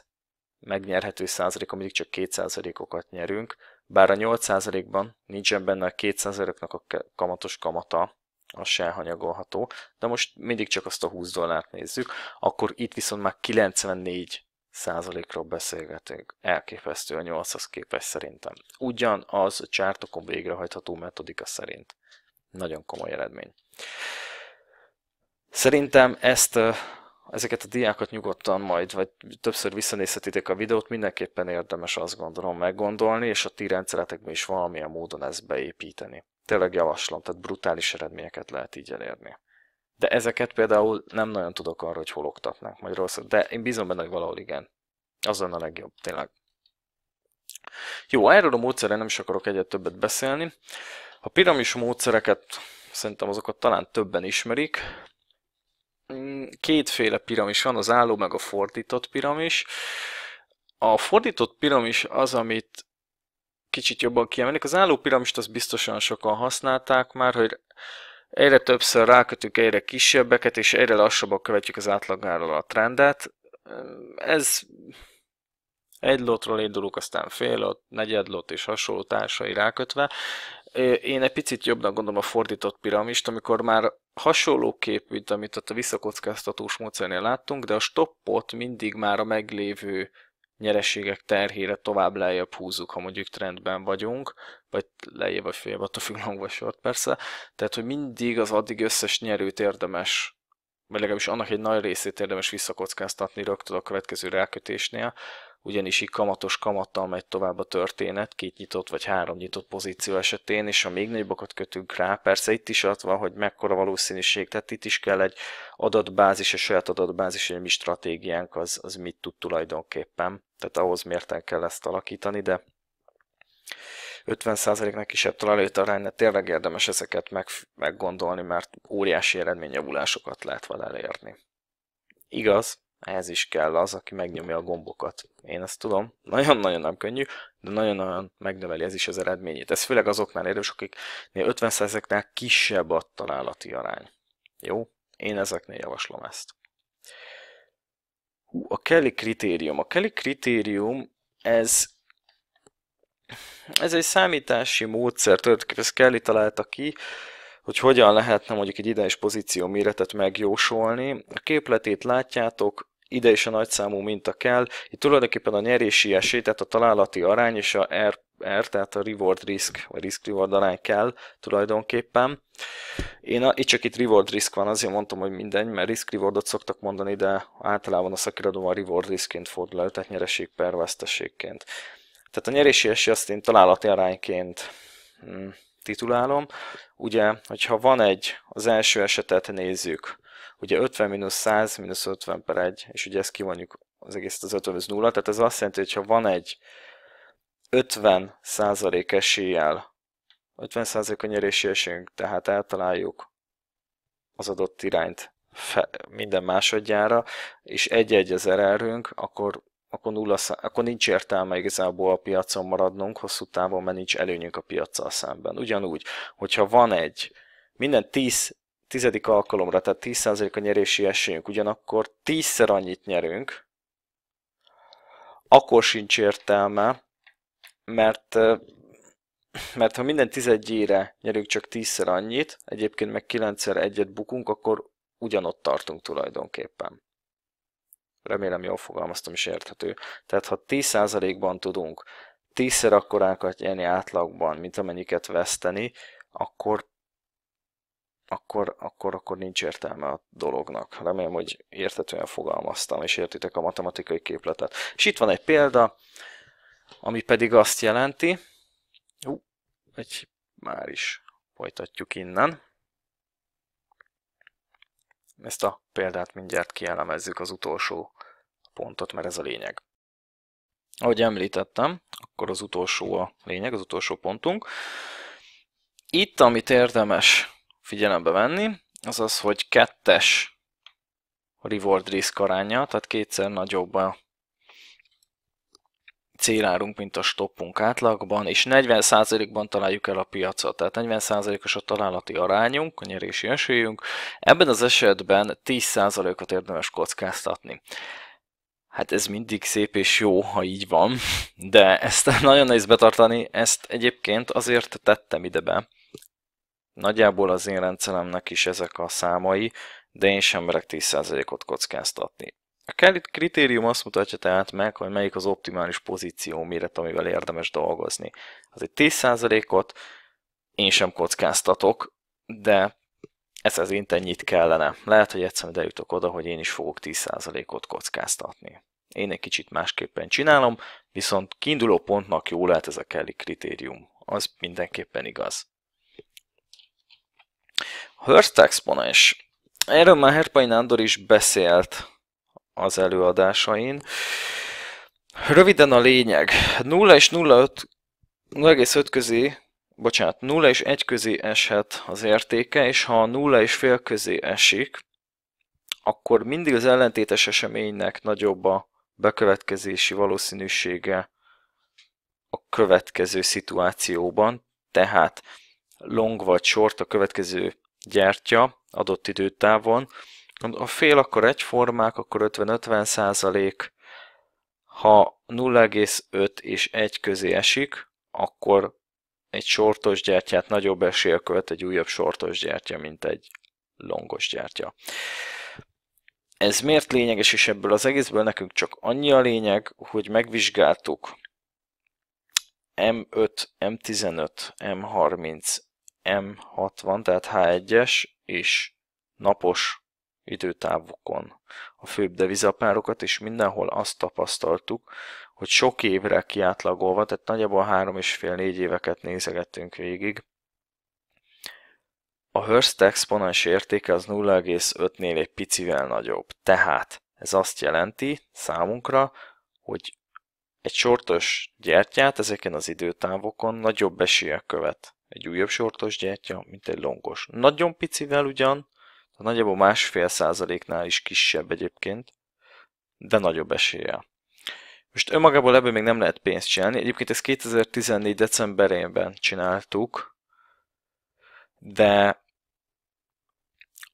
megnyerhető százaléka mindig csak 2 százalékokat nyerünk, bár a 8 százalékban nincsen benne a 2 százaléknak a kamatos kamata, az se elhanyagolható, de most mindig csak azt a 20 dollárt nézzük, akkor itt viszont már 94 százalékról beszélgetünk. Elképesztő a 8-hoz képest szerintem. Ugyanaz a csártokon végrehajtható metodika szerint. Nagyon komoly eredmény. Szerintem ezt, ezeket a diákat nyugodtan majd, vagy többször visszanézhetitek a videót, mindenképpen érdemes azt gondolom meggondolni, és a ti rendszeretekben is valamilyen módon ezt beépíteni. Tényleg javaslom, tehát brutális eredményeket lehet így elérni. De ezeket például nem nagyon tudok arra, hogy hol oktatnak Magyarországon, de én bízom benne, hogy valahol igen. Az lenne a legjobb, tényleg. Jó, erről a módszerre nem is akarok egyet többet beszélni. A piramis módszereket szerintem azokat talán többen ismerik, kétféle piramis van, az álló meg a fordított piramis. A fordított piramis az, amit kicsit jobban kiemelik. Az álló piramist az biztosan sokan használták már, hogy egyre többször rákötünk egyre kisebbeket, és egyre lassabban követjük az átlagáról a trendet. Ez egy lotról indulunk, aztán fél lot, negyed lot és hasonló társai rákötve én egy picit jobbnak gondolom a fordított piramist, amikor már hasonló kép, mint amit ott a visszakockáztatós módszernél láttunk, de a stoppot mindig már a meglévő nyereségek terhére tovább lejjebb húzzuk, ha mondjuk trendben vagyunk, vagy lejjebb vagy följebb, attól függ long vagy short persze, tehát hogy mindig az addig összes nyerőt érdemes vagy legalábbis annak egy nagy részét érdemes visszakockáztatni rögtön a következő rákötésnél, ugyanis így kamatos kamattal megy tovább a történet, két nyitott vagy három nyitott pozíció esetén, és ha még nagyobbakat kötünk rá, persze itt is ott van, hogy mekkora valószínűség, tehát itt is kell egy adatbázis, a saját adatbázis, hogy mi stratégiánk az, az mit tud tulajdonképpen, tehát ahhoz mérten kell ezt alakítani, de 50%-nál kisebb találőt hát de tényleg érdemes ezeket meg, meggondolni, mert óriási eredményjavulásokat lehet vele elérni. Igaz, ez is kell az, aki megnyomja a gombokat. Én ezt tudom, nagyon-nagyon nem könnyű, de nagyon-nagyon megnöveli ez is az eredményét. Ez főleg azoknál érdemes, akiknél 50%-nál kisebb a találati arány. Jó? Én ezeknél javaslom ezt. Hú, a Kelly kritérium. A Kelly kritérium, ez ez egy számítási módszer, tulajdonképpen ezt Kelly találta ki, hogy hogyan lehetne mondjuk egy ideális pozíció méretet megjósolni. A képletét látjátok, ide is a nagyszámú minta kell. Itt tulajdonképpen a nyerési esély, tehát a találati arány és a R, R tehát a reward risk, vagy risk reward arány kell tulajdonképpen. Én a, itt csak itt reward risk van, azért mondtam, hogy mindegy, mert risk rewardot szoktak mondani, de általában a szakirodóban reward riskként fordul elő, tehát nyereség per veszteségként. Tehát a nyerési esély azt én találati arányként hmm, titulálom. Ugye, hogyha van egy, az első esetet nézzük, ugye 50 mínusz 100 mínusz 50 per 1, és ugye ezt kivonjuk az egészet az 50 0, tehát ez azt jelenti, hogy ha van egy 50 százalék eséllyel, 50 százalék a nyerési esélyünk, tehát eltaláljuk az adott irányt fe, minden másodjára, és egy-egy az erőnk, akkor, akkor, nulla, akkor nincs értelme igazából a piacon maradnunk hosszú távon, mert nincs előnyünk a piaccal szemben. Ugyanúgy, hogyha van egy minden 10 tizedik alkalomra, tehát 10% a nyerési esélyünk, ugyanakkor tízszer annyit nyerünk, akkor sincs értelme, mert, mert ha minden tizedjére nyerünk csak tízszer annyit, egyébként meg kilencszer egyet bukunk, akkor ugyanott tartunk tulajdonképpen. Remélem jól fogalmaztam és érthető. Tehát ha 10%-ban tudunk tízszer akkorákat nyerni átlagban, mint amennyiket veszteni, akkor akkor, akkor, akkor nincs értelme a dolognak. Remélem, hogy értetően fogalmaztam, és értitek a matematikai képletet. És itt van egy példa, ami pedig azt jelenti, Hú, egy, már is folytatjuk innen. Ezt a példát mindjárt kielemezzük az utolsó pontot, mert ez a lényeg. Ahogy említettem, akkor az utolsó a lényeg, az utolsó pontunk. Itt, amit érdemes figyelembe venni, az az, hogy kettes reward risk aránya, tehát kétszer nagyobb a célárunk, mint a stoppunk átlagban, és 40%-ban találjuk el a piacot, tehát 40%-os a találati arányunk, a nyerési esélyünk. Ebben az esetben 10%-ot érdemes kockáztatni. Hát ez mindig szép és jó, ha így van, de ezt *laughs* nagyon nehéz betartani, ezt egyébként azért tettem ide be, Nagyjából az én rendszeremnek is ezek a számai, de én sem merek 10%-ot kockáztatni. A kritérium azt mutatja tehát meg, hogy melyik az optimális pozíció méret, amivel érdemes dolgozni. Az egy 10%-ot én sem kockáztatok, de ez az ennyit kellene. Lehet, hogy egyszerűen eljutok oda, hogy én is fogok 10%-ot kockáztatni. Én egy kicsit másképpen csinálom, viszont kiinduló pontnak jó lehet ez a Kelly kritérium. Az mindenképpen igaz. A Hurst exponens. Erről már Herpai Nándor is beszélt az előadásain. Röviden a lényeg. 0 és 0,5 0,5 közé, bocsánat, 0 és 1 közé eshet az értéke, és ha 0 és fél közé esik, akkor mindig az ellentétes eseménynek nagyobb a bekövetkezési valószínűsége a következő szituációban, tehát long vagy short a következő gyártja adott időtávon. A fél akkor egyformák, akkor 50-50 százalék. Ha 0,5 és 1 közé esik, akkor egy sortos gyertyát nagyobb esélye követ egy újabb sortos gyertya, mint egy longos gyertya. Ez miért lényeges, és ebből az egészből nekünk csak annyi a lényeg, hogy megvizsgáltuk M5, M15, M30, M60, tehát H1-es és napos időtávokon a főbb devizapárokat, és mindenhol azt tapasztaltuk, hogy sok évre kiátlagolva, tehát nagyjából 3,5-4 éveket nézegettünk végig, a Hurst exponens értéke az 0,5-nél egy picivel nagyobb. Tehát ez azt jelenti számunkra, hogy egy sortos gyertyát ezeken az időtávokon nagyobb esélyek követ egy újabb sortos gyertya, mint egy longos. Nagyon picivel ugyan, de nagyjából másfél százaléknál is kisebb egyébként, de nagyobb esélye. Most önmagából ebből még nem lehet pénzt csinálni. Egyébként ezt 2014. decemberében csináltuk, de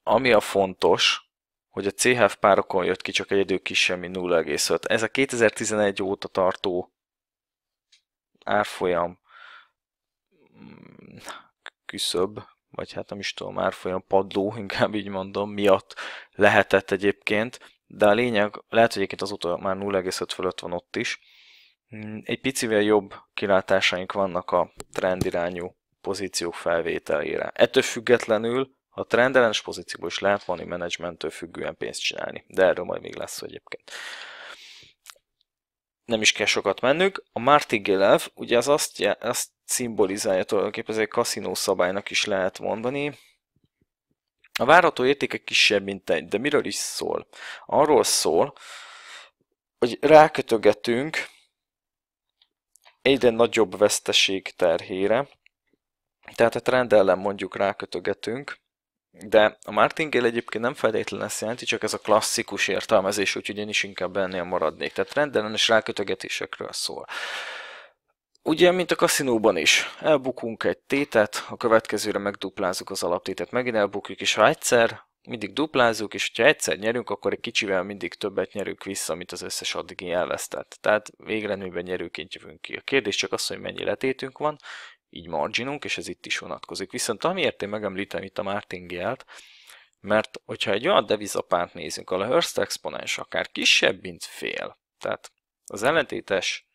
ami a fontos, hogy a CHF párokon jött ki csak egyedül kisebb, mint 0,5. Ez a 2011 óta tartó árfolyam küszöb, vagy hát nem is tudom, már folyam padló, *laughs* inkább így mondom, miatt lehetett egyébként, de a lényeg, lehet, hogy egyébként azóta már 0,5 fölött van ott is, mm, egy picivel jobb kilátásaink vannak a trendirányú pozíciók felvételére. Ettől függetlenül a trendellenes pozícióból is lehet valami menedzsmenttől függően pénzt csinálni, de erről majd még lesz egyébként. Nem is kell sokat mennünk. A Martigelev ugye az azt, azt szimbolizálja tulajdonképpen, ez egy kaszinó szabálynak is lehet mondani. A várható értéke kisebb, mint egy, de miről is szól? Arról szól, hogy rákötögetünk egyre nagyobb veszteség terhére, tehát a trend ellen mondjuk rákötögetünk, de a martingale egyébként nem feltétlenül ezt jelenti, csak ez a klasszikus értelmezés, úgyhogy én is inkább ennél maradnék. Tehát rendellenes rákötögetésekről szól. Ugye, mint a kaszinóban is. Elbukunk egy tétet, a következőre megduplázunk az alaptétet, megint elbukjuk, és ha egyszer, mindig duplázunk, és ha egyszer nyerünk, akkor egy kicsivel mindig többet nyerünk vissza, mint az összes addig elvesztett. Tehát végrenőben nyerőként jövünk ki. A kérdés csak az, hogy mennyi letétünk van, így marginunk, és ez itt is vonatkozik. Viszont amiért én megemlítem itt a martingale mert hogyha egy olyan devizapárt nézünk, ahol a Hurst exponens akár kisebb, mint fél, tehát az ellentétes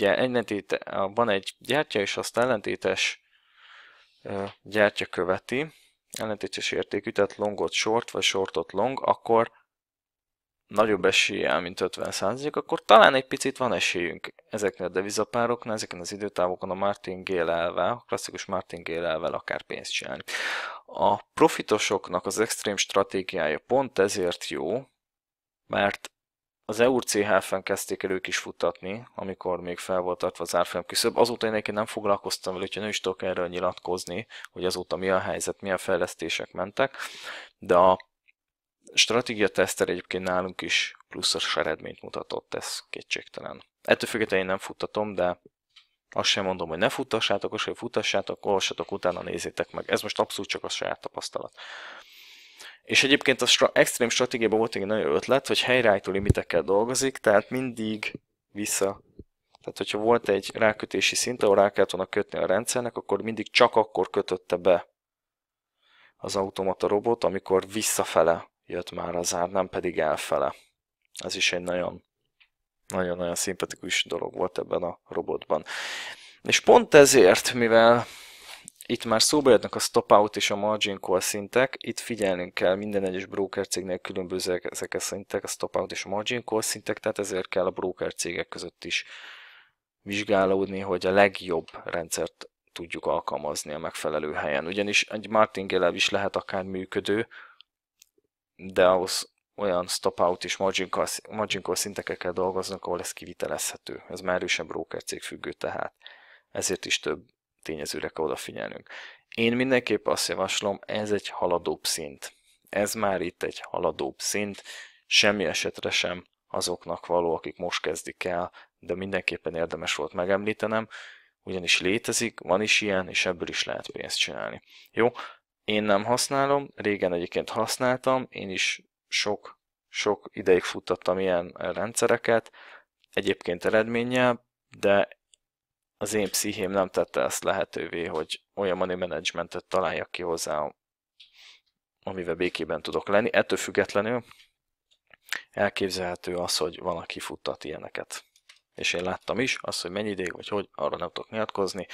ellentéte, van egy gyártya, és azt ellentétes gyártya követi, ellentétes értékű, tehát longot short, vagy shortot long, akkor nagyobb eséllyel, mint 50 akkor talán egy picit van esélyünk ezeknél a devizapároknál, ezeken az időtávokon a Martin Gale elvel, a klasszikus Martin Gale elvel akár pénzt csinálni. A profitosoknak az extrém stratégiája pont ezért jó, mert az EURCHF-en kezdték el ők is futtatni, amikor még fel volt tartva az árfolyam küszöb. Azóta én nem foglalkoztam vele, úgyhogy nem is tudok erről nyilatkozni, hogy azóta mi a helyzet, milyen fejlesztések mentek, de a stratégia teszter egyébként nálunk is pluszos eredményt mutatott, ez kétségtelen. Ettől függetlenül én nem futtatom, de azt sem mondom, hogy ne futtassátok, és hogy futtassátok, olvassatok utána, nézzétek meg. Ez most abszolút csak a saját tapasztalat. És egyébként a stra- extrém stratégiában volt egy nagyon ötlet, hogy helyreállító limitekkel dolgozik, tehát mindig vissza. Tehát, hogyha volt egy rákötési szint, ahol rá kellett volna kötni a rendszernek, akkor mindig csak akkor kötötte be az automata robot, amikor visszafele jött már az ár, nem pedig elfele. Ez is egy nagyon nagyon-nagyon szimpatikus dolog volt ebben a robotban. És pont ezért, mivel itt már szóba jönnek a stopout és a margin call szintek, itt figyelnünk kell minden egyes broker cégnél különböző ezek a szintek, a stopout és a margin call szintek, tehát ezért kell a broker cégek között is vizsgálódni, hogy a legjobb rendszert tudjuk alkalmazni a megfelelő helyen. Ugyanis egy martingale is lehet akár működő, de ahhoz olyan stopout és margin call, margin call szintekkel dolgoznak, ahol ez kivitelezhető. Ez már erősen broker cég függő tehát. Ezért is több tényezőre kell odafigyelnünk. Én mindenképp azt javaslom, ez egy haladóbb szint. Ez már itt egy haladóbb szint, semmi esetre sem azoknak való, akik most kezdik el, de mindenképpen érdemes volt megemlítenem, ugyanis létezik, van is ilyen, és ebből is lehet pénzt csinálni. Jó, én nem használom, régen egyébként használtam, én is sok, sok ideig futtattam ilyen rendszereket, egyébként eredménnyel, de az én pszichém nem tette ezt lehetővé, hogy olyan money managementet találjak ki hozzá, amivel békében tudok lenni. Ettől függetlenül elképzelhető az, hogy van, aki futtat ilyeneket. És én láttam is azt, hogy mennyi ideig, vagy hogy, arra nem tudok nyilatkozni,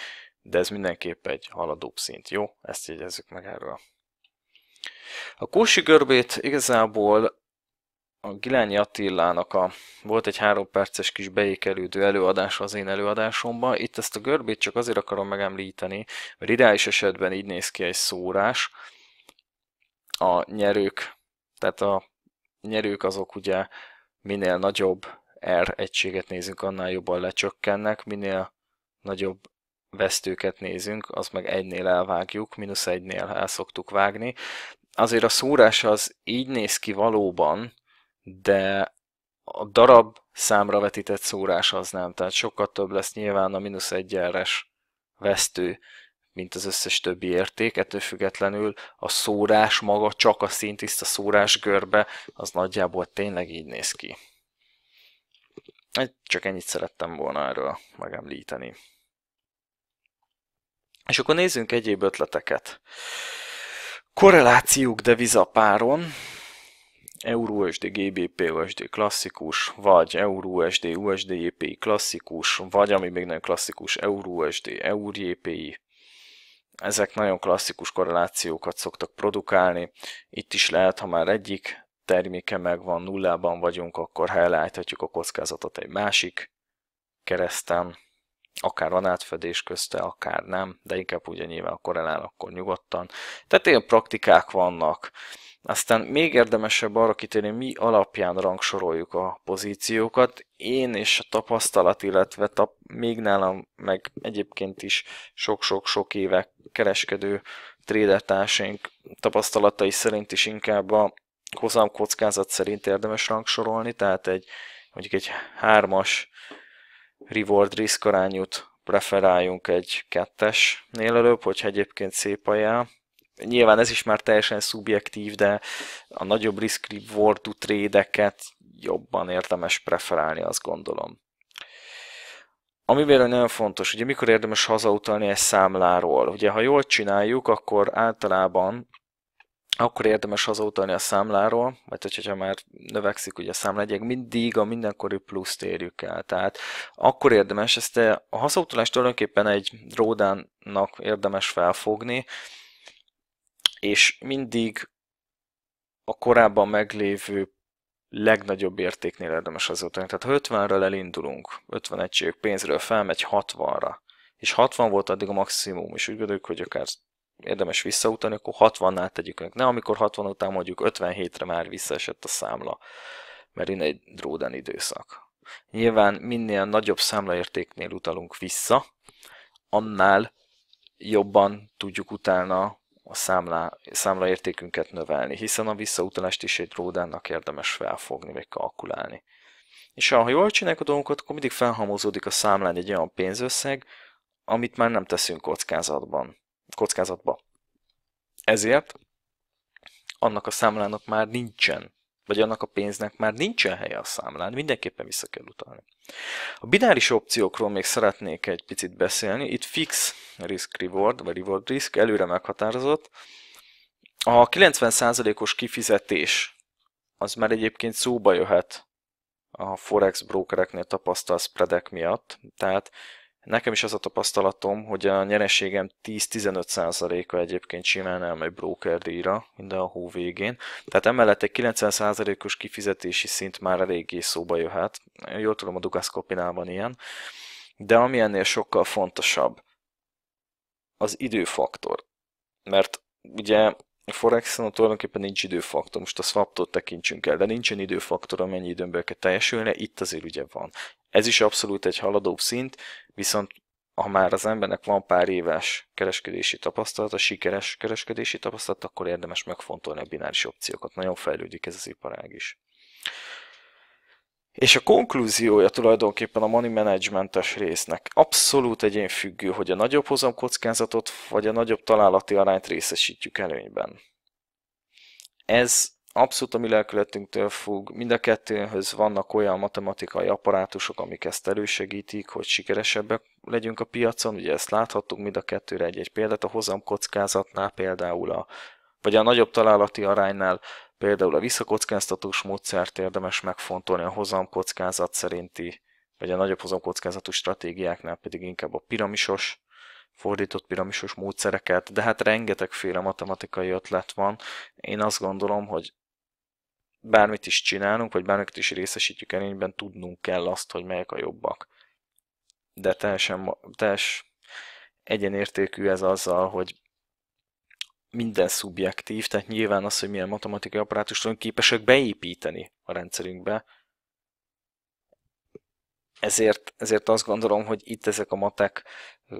de ez mindenképp egy haladóbb szint, jó? Ezt jegyezzük meg erről. A kósi görbét igazából a Gilányi Attilának a, volt egy három perces kis beékelődő előadása az én előadásomban. Itt ezt a görbét csak azért akarom megemlíteni, mert ideális esetben így néz ki egy szórás. A nyerők, tehát a nyerők azok ugye minél nagyobb R egységet nézünk, annál jobban lecsökkennek, minél nagyobb vesztőket nézünk, az meg egynél elvágjuk, mínusz egynél el szoktuk vágni. Azért a szórás az így néz ki valóban, de a darab számra vetített szórás az nem, tehát sokkal több lesz nyilván a mínusz egyenres vesztő, mint az összes többi érték, ettől függetlenül a szórás maga, csak a szint, a szórás görbe, az nagyjából tényleg így néz ki. Csak ennyit szerettem volna erről megemlíteni. És akkor nézzünk egyéb ötleteket. Korrelációk páron. EURUSD GBP USD klasszikus, vagy EURUSD USD JPI klasszikus, vagy ami még nagyon klasszikus, EURUSD JPI. Ezek nagyon klasszikus korrelációkat szoktak produkálni. Itt is lehet, ha már egyik terméke megvan, nullában vagyunk, akkor ha elállíthatjuk a kockázatot egy másik keresztem, akár van átfedés közte, akár nem, de inkább ugye nyilván korrelál, akkor nyugodtan. Tehát ilyen praktikák vannak. Aztán még érdemesebb arra kitérni, mi alapján rangsoroljuk a pozíciókat. Én és a tapasztalat, illetve tap, még nálam, meg egyébként is sok-sok-sok éve kereskedő trédertársaink tapasztalatai szerint is inkább a hozam kockázat szerint érdemes rangsorolni, tehát egy mondjuk egy hármas reward risk arányút preferáljunk egy kettesnél előbb, hogyha egyébként szép ajánl nyilván ez is már teljesen szubjektív, de a nagyobb risk reward trédeket jobban érdemes preferálni, azt gondolom. Ami például nagyon fontos, ugye mikor érdemes hazautalni egy számláról? Ugye ha jól csináljuk, akkor általában akkor érdemes hazautalni a számláról, vagy hogyha már növekszik ugye a számlegyek, mindig a mindenkori pluszt érjük el. Tehát akkor érdemes ezt a hazautalást tulajdonképpen egy drawdown érdemes felfogni, és mindig a korábban meglévő legnagyobb értéknél érdemes az utolni. Tehát ha 50-ről elindulunk, 50 egységük pénzről felmegy 60-ra, és 60 volt addig a maximum, és úgy gondoljuk, hogy akár érdemes visszautalni, akkor 60-nál tegyük meg. Ne amikor 60 után mondjuk 57-re már visszaesett a számla, mert én egy dróden időszak. Nyilván minél nagyobb számlaértéknél utalunk vissza, annál jobban tudjuk utána a számlá, számla értékünket növelni, hiszen a visszautalást is egy ródának érdemes felfogni vagy kalkulálni. És ha jól csináljuk a dolgunkat, akkor mindig felhamozódik a számlán egy olyan pénzösszeg, amit már nem teszünk kockázatban, kockázatba. Ezért annak a számlának már nincsen vagy annak a pénznek már nincsen helye a számlán, mindenképpen vissza kell utalni. A bináris opciókról még szeretnék egy picit beszélni. Itt fix risk reward, vagy reward risk előre meghatározott. A 90%-os kifizetés az már egyébként szóba jöhet a forex brokereknél tapasztalt spreadek miatt, tehát Nekem is az a tapasztalatom, hogy a nyereségem 10-15%-a egyébként simán elmegy díjra, minden a hó végén. Tehát emellett egy 90%-os kifizetési szint már eléggé szóba jöhet. Jól tudom, a Dugas van ilyen. De ami ennél sokkal fontosabb, az időfaktor. Mert ugye Forexon tulajdonképpen nincs időfaktor, most a swaptól tekintsünk el, de nincsen időfaktor, amennyi időn kell teljesülni, itt azért ugye van. Ez is abszolút egy haladóbb szint, Viszont ha már az embernek van pár éves kereskedési tapasztalata, sikeres kereskedési tapasztalat, akkor érdemes megfontolni a bináris opciókat. Nagyon fejlődik ez az iparág is. És a konklúziója tulajdonképpen a money managementes résznek. Abszolút egyénfüggő, hogy a nagyobb hozam kockázatot vagy a nagyobb találati arányt részesítjük előnyben. Ez abszolút a mi lelkületünktől fog. Mind a kettőnhöz vannak olyan matematikai apparátusok, amik ezt elősegítik, hogy sikeresebbek legyünk a piacon. Ugye ezt láthattuk mind a kettőre egy-egy példát. A hozam kockázatnál például a vagy a nagyobb találati aránynál például a visszakockáztatós módszert érdemes megfontolni, a hozamkockázat szerinti, vagy a nagyobb kockázatú stratégiáknál pedig inkább a piramisos, fordított piramisos módszereket, de hát rengetegféle matematikai ötlet van. Én azt gondolom, hogy bármit is csinálunk, vagy bármit is részesítjük előnyben, tudnunk kell azt, hogy melyek a jobbak. De teljesen, teljes egyenértékű ez azzal, hogy minden szubjektív, tehát nyilván az, hogy milyen matematikai apparátus tudunk képesek beépíteni a rendszerünkbe. Ezért, ezért azt gondolom, hogy itt ezek a matek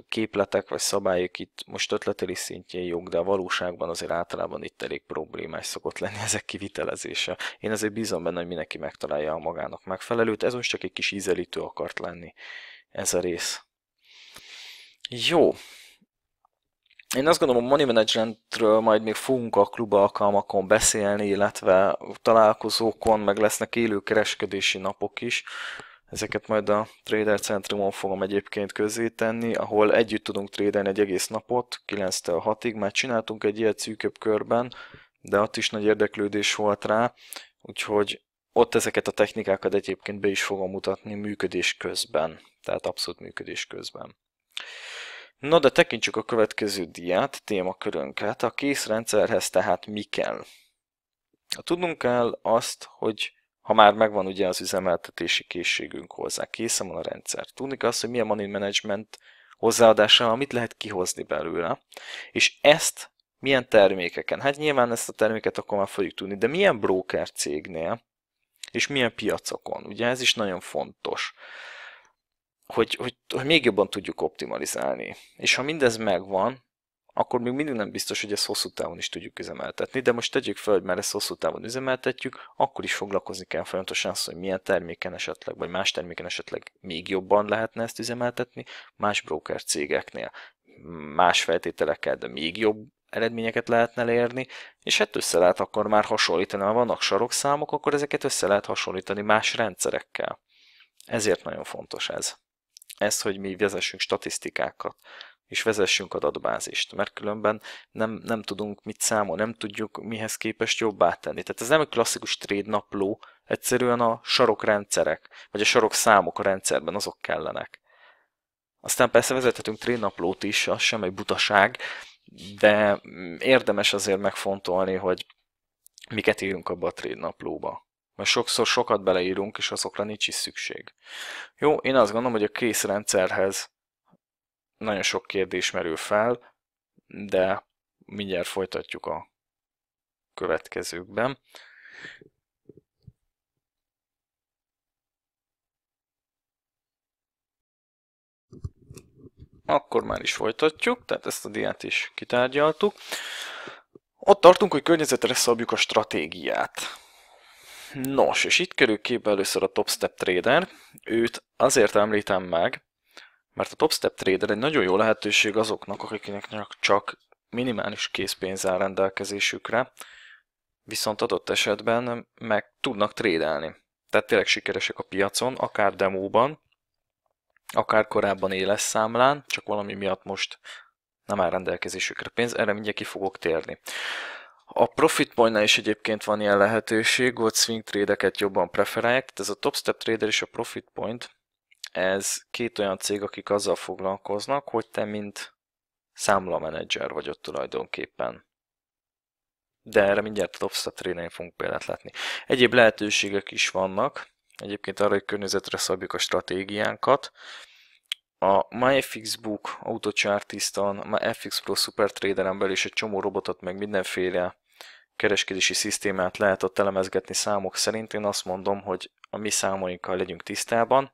képletek vagy szabályok itt most ötleteli szintjén jók, de a valóságban azért általában itt elég problémás szokott lenni ezek kivitelezése. Én azért bízom benne, hogy mindenki megtalálja a magának megfelelőt, ez most csak egy kis ízelítő akart lenni ez a rész. Jó. Én azt gondolom, a money managementről majd még fogunk a klub alkalmakon beszélni, illetve találkozókon, meg lesznek élő kereskedési napok is. Ezeket majd a Trader Centrumon fogom egyébként tenni, ahol együtt tudunk trédelni egy egész napot, 9-től 6-ig. Már csináltunk egy ilyet szűkebb körben, de ott is nagy érdeklődés volt rá, úgyhogy ott ezeket a technikákat egyébként be is fogom mutatni működés közben, tehát abszolút működés közben. Na de tekintsük a következő diát, témakörünket. A készrendszerhez tehát mi kell? Tudnunk kell azt, hogy ha már megvan ugye az üzemeltetési készségünk hozzá, készen van a rendszer. Tudni kell azt, hogy mi a money management hozzáadása, amit lehet kihozni belőle, és ezt milyen termékeken. Hát nyilván ezt a terméket akkor már fogjuk tudni, de milyen broker cégnél, és milyen piacokon. Ugye ez is nagyon fontos, hogy, hogy, hogy még jobban tudjuk optimalizálni. És ha mindez megvan, akkor még mindig nem biztos, hogy ezt hosszú távon is tudjuk üzemeltetni, de most tegyük fel, hogy már ezt hosszú távon üzemeltetjük, akkor is foglalkozni kell folyamatosan azt, hogy milyen terméken esetleg, vagy más terméken esetleg még jobban lehetne ezt üzemeltetni, más broker cégeknél, más feltételekkel, de még jobb eredményeket lehetne elérni, és hát össze lehet akkor már hasonlítani, ha vannak sarokszámok, akkor ezeket össze lehet hasonlítani más rendszerekkel. Ezért nagyon fontos ez. Ez, hogy mi vezessünk statisztikákat és vezessünk adatbázist, mert különben nem, nem tudunk mit számol, nem tudjuk mihez képest jobbá tenni. Tehát ez nem egy klasszikus trade napló, egyszerűen a sarokrendszerek, vagy a sarokszámok a rendszerben, azok kellenek. Aztán persze vezethetünk trade naplót is, az sem egy butaság, de érdemes azért megfontolni, hogy miket írjunk abba a trade naplóba. Mert sokszor sokat beleírunk, és azokra nincs is szükség. Jó, én azt gondolom, hogy a kész rendszerhez nagyon sok kérdés merül fel, de mindjárt folytatjuk a következőkben. Akkor már is folytatjuk, tehát ezt a diát is kitárgyaltuk. Ott tartunk, hogy környezetre szabjuk a stratégiát. Nos, és itt kerül képbe először a Top Step Trader. Őt azért említem meg, mert a top step Trader egy nagyon jó lehetőség azoknak, akiknek csak minimális készpénz áll rendelkezésükre, viszont adott esetben meg tudnak trédelni. Tehát tényleg sikeresek a piacon, akár demóban, akár korábban éles számlán, csak valami miatt most nem áll rendelkezésükre pénz, erre mindjárt ki fogok térni. A profit pointnál is egyébként van ilyen lehetőség, hogy swing trédeket jobban preferálják, tehát ez a top step trader és a profit point ez két olyan cég, akik azzal foglalkoznak, hogy te, mint számlamenedzser vagy ott tulajdonképpen. De erre mindjárt a Topstat trénén fogunk példát látni. Egyéb lehetőségek is vannak, egyébként arra, hogy környezetre szabjuk a stratégiánkat. A MyFixBook Book, a MyFX Pro Supertraderen belül is egy csomó robotot, meg mindenféle kereskedési szisztémát lehet ott elemezgetni számok szerint. Én azt mondom, hogy a mi számainkkal legyünk tisztában,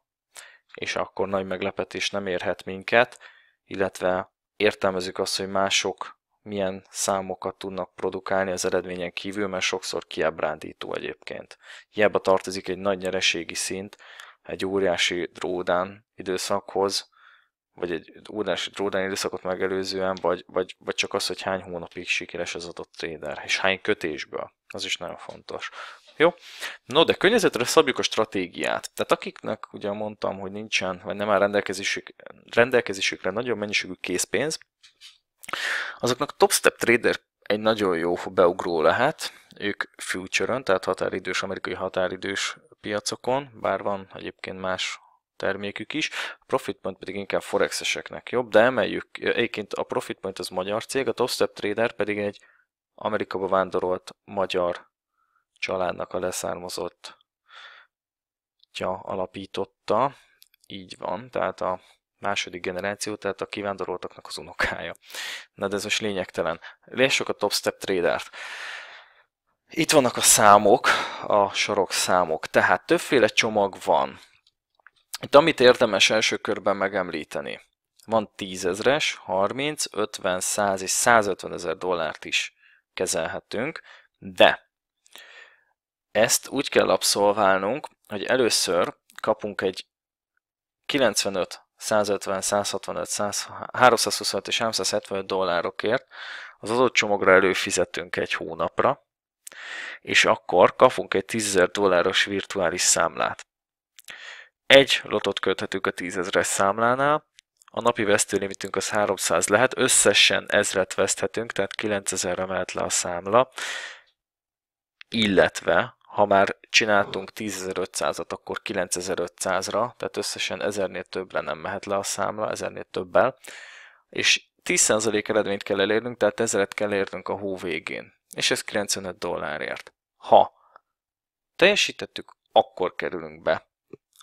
és akkor nagy meglepetés nem érhet minket, illetve értelmezzük azt, hogy mások milyen számokat tudnak produkálni az eredményen kívül, mert sokszor kiábrándító egyébként. Hiába tartozik egy nagy nyereségi szint egy óriási dródán időszakhoz, vagy egy óriási dródán időszakot megelőzően, vagy, vagy, vagy csak az, hogy hány hónapig sikeres az adott trader, és hány kötésből. Az is nagyon fontos. Jó? No, de környezetre szabjuk a stratégiát. Tehát akiknek ugye mondtam, hogy nincsen, vagy nem áll rendelkezésük, rendelkezésükre nagyon mennyiségű készpénz, azoknak Top Step Trader egy nagyon jó beugró lehet. Ők future tehát határidős, amerikai határidős piacokon, bár van egyébként más termékük is. A Profitpoint pedig inkább forexeseknek jobb, de emeljük, egyébként a Profitpoint az magyar cég, a top step Trader pedig egy Amerikába vándorolt magyar családnak a leszármazott alapította. Így van, tehát a második generáció, tehát a kivándoroltaknak az unokája. Na de ez most lényegtelen. Lássuk a Top Step Trader-t. Itt vannak a számok, a sorok számok, tehát többféle csomag van. Itt amit érdemes első körben megemlíteni. Van 10 ezres, 30, 50, 100 és 150 ezer dollárt is kezelhetünk, de ezt úgy kell abszolválnunk, hogy először kapunk egy 95, 150, 165, 100, 325 és 375 dollárokért az adott csomagra előfizetünk egy hónapra, és akkor kapunk egy 10.000 dolláros virtuális számlát. Egy lotot köthetünk a 10.000-es számlánál, a napi vesztőlimitünk az 300 lehet, összesen ezret veszthetünk, tehát 9000-re mehet le a számla, illetve ha már csináltunk 10.500-at, akkor 9.500-ra, tehát összesen 1000-nél többre nem mehet le a számla, 1000-nél többel, és 10% eredményt kell elérnünk, tehát 1000 kell érnünk a hó végén, és ez 95 dollárért. Ha teljesítettük, akkor kerülünk be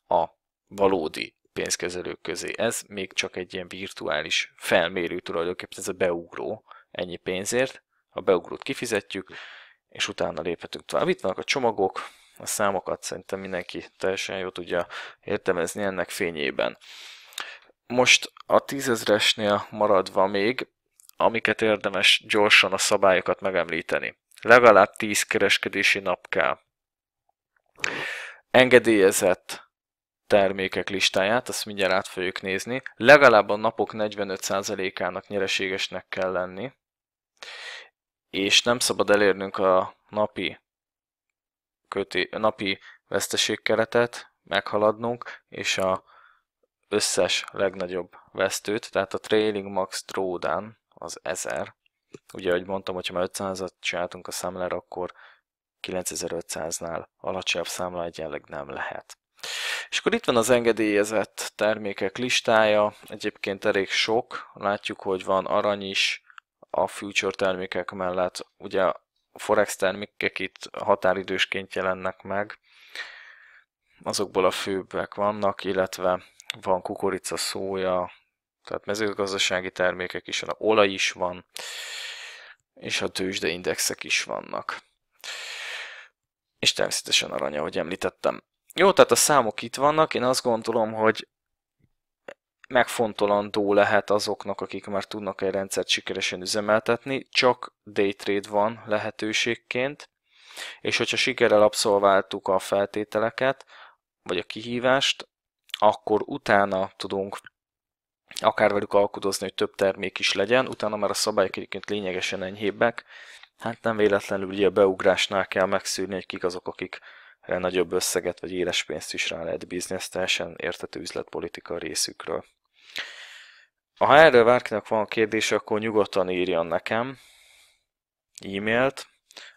a valódi pénzkezelők közé. Ez még csak egy ilyen virtuális felmérő tulajdonképpen, ez a beugró ennyi pénzért, a beugrót kifizetjük, és utána léphetünk tovább. Itt vannak a csomagok, a számokat szerintem mindenki teljesen jó tudja értelmezni ennek fényében. Most a tízezresnél maradva még, amiket érdemes gyorsan a szabályokat megemlíteni. Legalább 10 kereskedési nap kell. Engedélyezett termékek listáját, azt mindjárt át fogjuk nézni. Legalább a napok 45%-ának nyereségesnek kell lenni és nem szabad elérnünk a napi, köté, napi veszteségkeretet, meghaladnunk, és a összes legnagyobb vesztőt, tehát a trailing max drawdown az 1000. Ugye, ahogy mondtam, hogyha már 500-at csináltunk a számlára, akkor 9500-nál alacsonyabb számla egyenleg nem lehet. És akkor itt van az engedélyezett termékek listája, egyébként elég sok, látjuk, hogy van arany is, a future termékek mellett. Ugye a forex termékek itt határidősként jelennek meg, azokból a főbbek vannak, illetve van kukorica, szója, tehát mezőgazdasági termékek is, van, olaj is van, és a tőzsdeindexek is vannak. És természetesen aranya, ahogy említettem. Jó, tehát a számok itt vannak, én azt gondolom, hogy megfontolandó lehet azoknak, akik már tudnak egy rendszert sikeresen üzemeltetni, csak trade van lehetőségként, és hogyha sikerrel abszolváltuk a feltételeket, vagy a kihívást, akkor utána tudunk akár velük alkudozni, hogy több termék is legyen, utána már a szabályok egyébként lényegesen enyhébbek, hát nem véletlenül ugye a beugrásnál kell megszűrni, hogy kik azok, akik nagyobb összeget vagy éles pénzt is rá lehet bízni, ez teljesen értető üzletpolitika részükről. Ha erről bárkinek van kérdése, akkor nyugodtan írjon nekem e-mailt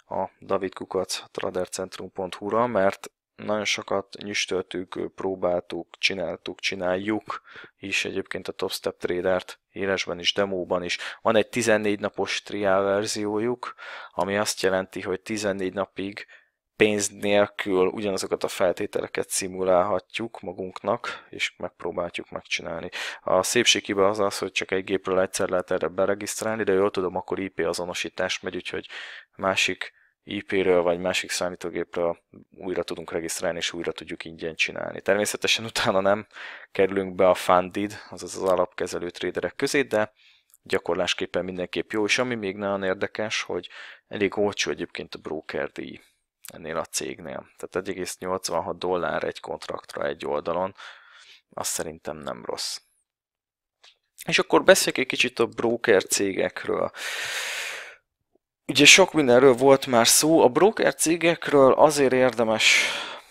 a davidkukac.tradercentrum.hu-ra, mert nagyon sokat nyüstöltük, próbáltuk, csináltuk, csináljuk is egyébként a Top Step Trader-t, élesben is, demóban is. Van egy 14 napos triál verziójuk, ami azt jelenti, hogy 14 napig pénz nélkül ugyanazokat a feltételeket szimulálhatjuk magunknak, és megpróbáljuk megcsinálni. A szépség hiba az az, hogy csak egy gépről egyszer lehet erre beregisztrálni, de jól tudom, akkor IP azonosítás megy, úgyhogy másik IP-ről vagy másik számítógépről újra tudunk regisztrálni, és újra tudjuk ingyen csinálni. Természetesen utána nem kerülünk be a funded, azaz az alapkezelő traderek közé, de gyakorlásképpen mindenképp jó, és ami még nagyon érdekes, hogy elég olcsó egyébként a broker díj ennél a cégnél. Tehát 1,86 dollár egy kontraktra egy oldalon, az szerintem nem rossz. És akkor beszéljük egy kicsit a broker cégekről. Ugye sok mindenről volt már szó, a broker cégekről azért érdemes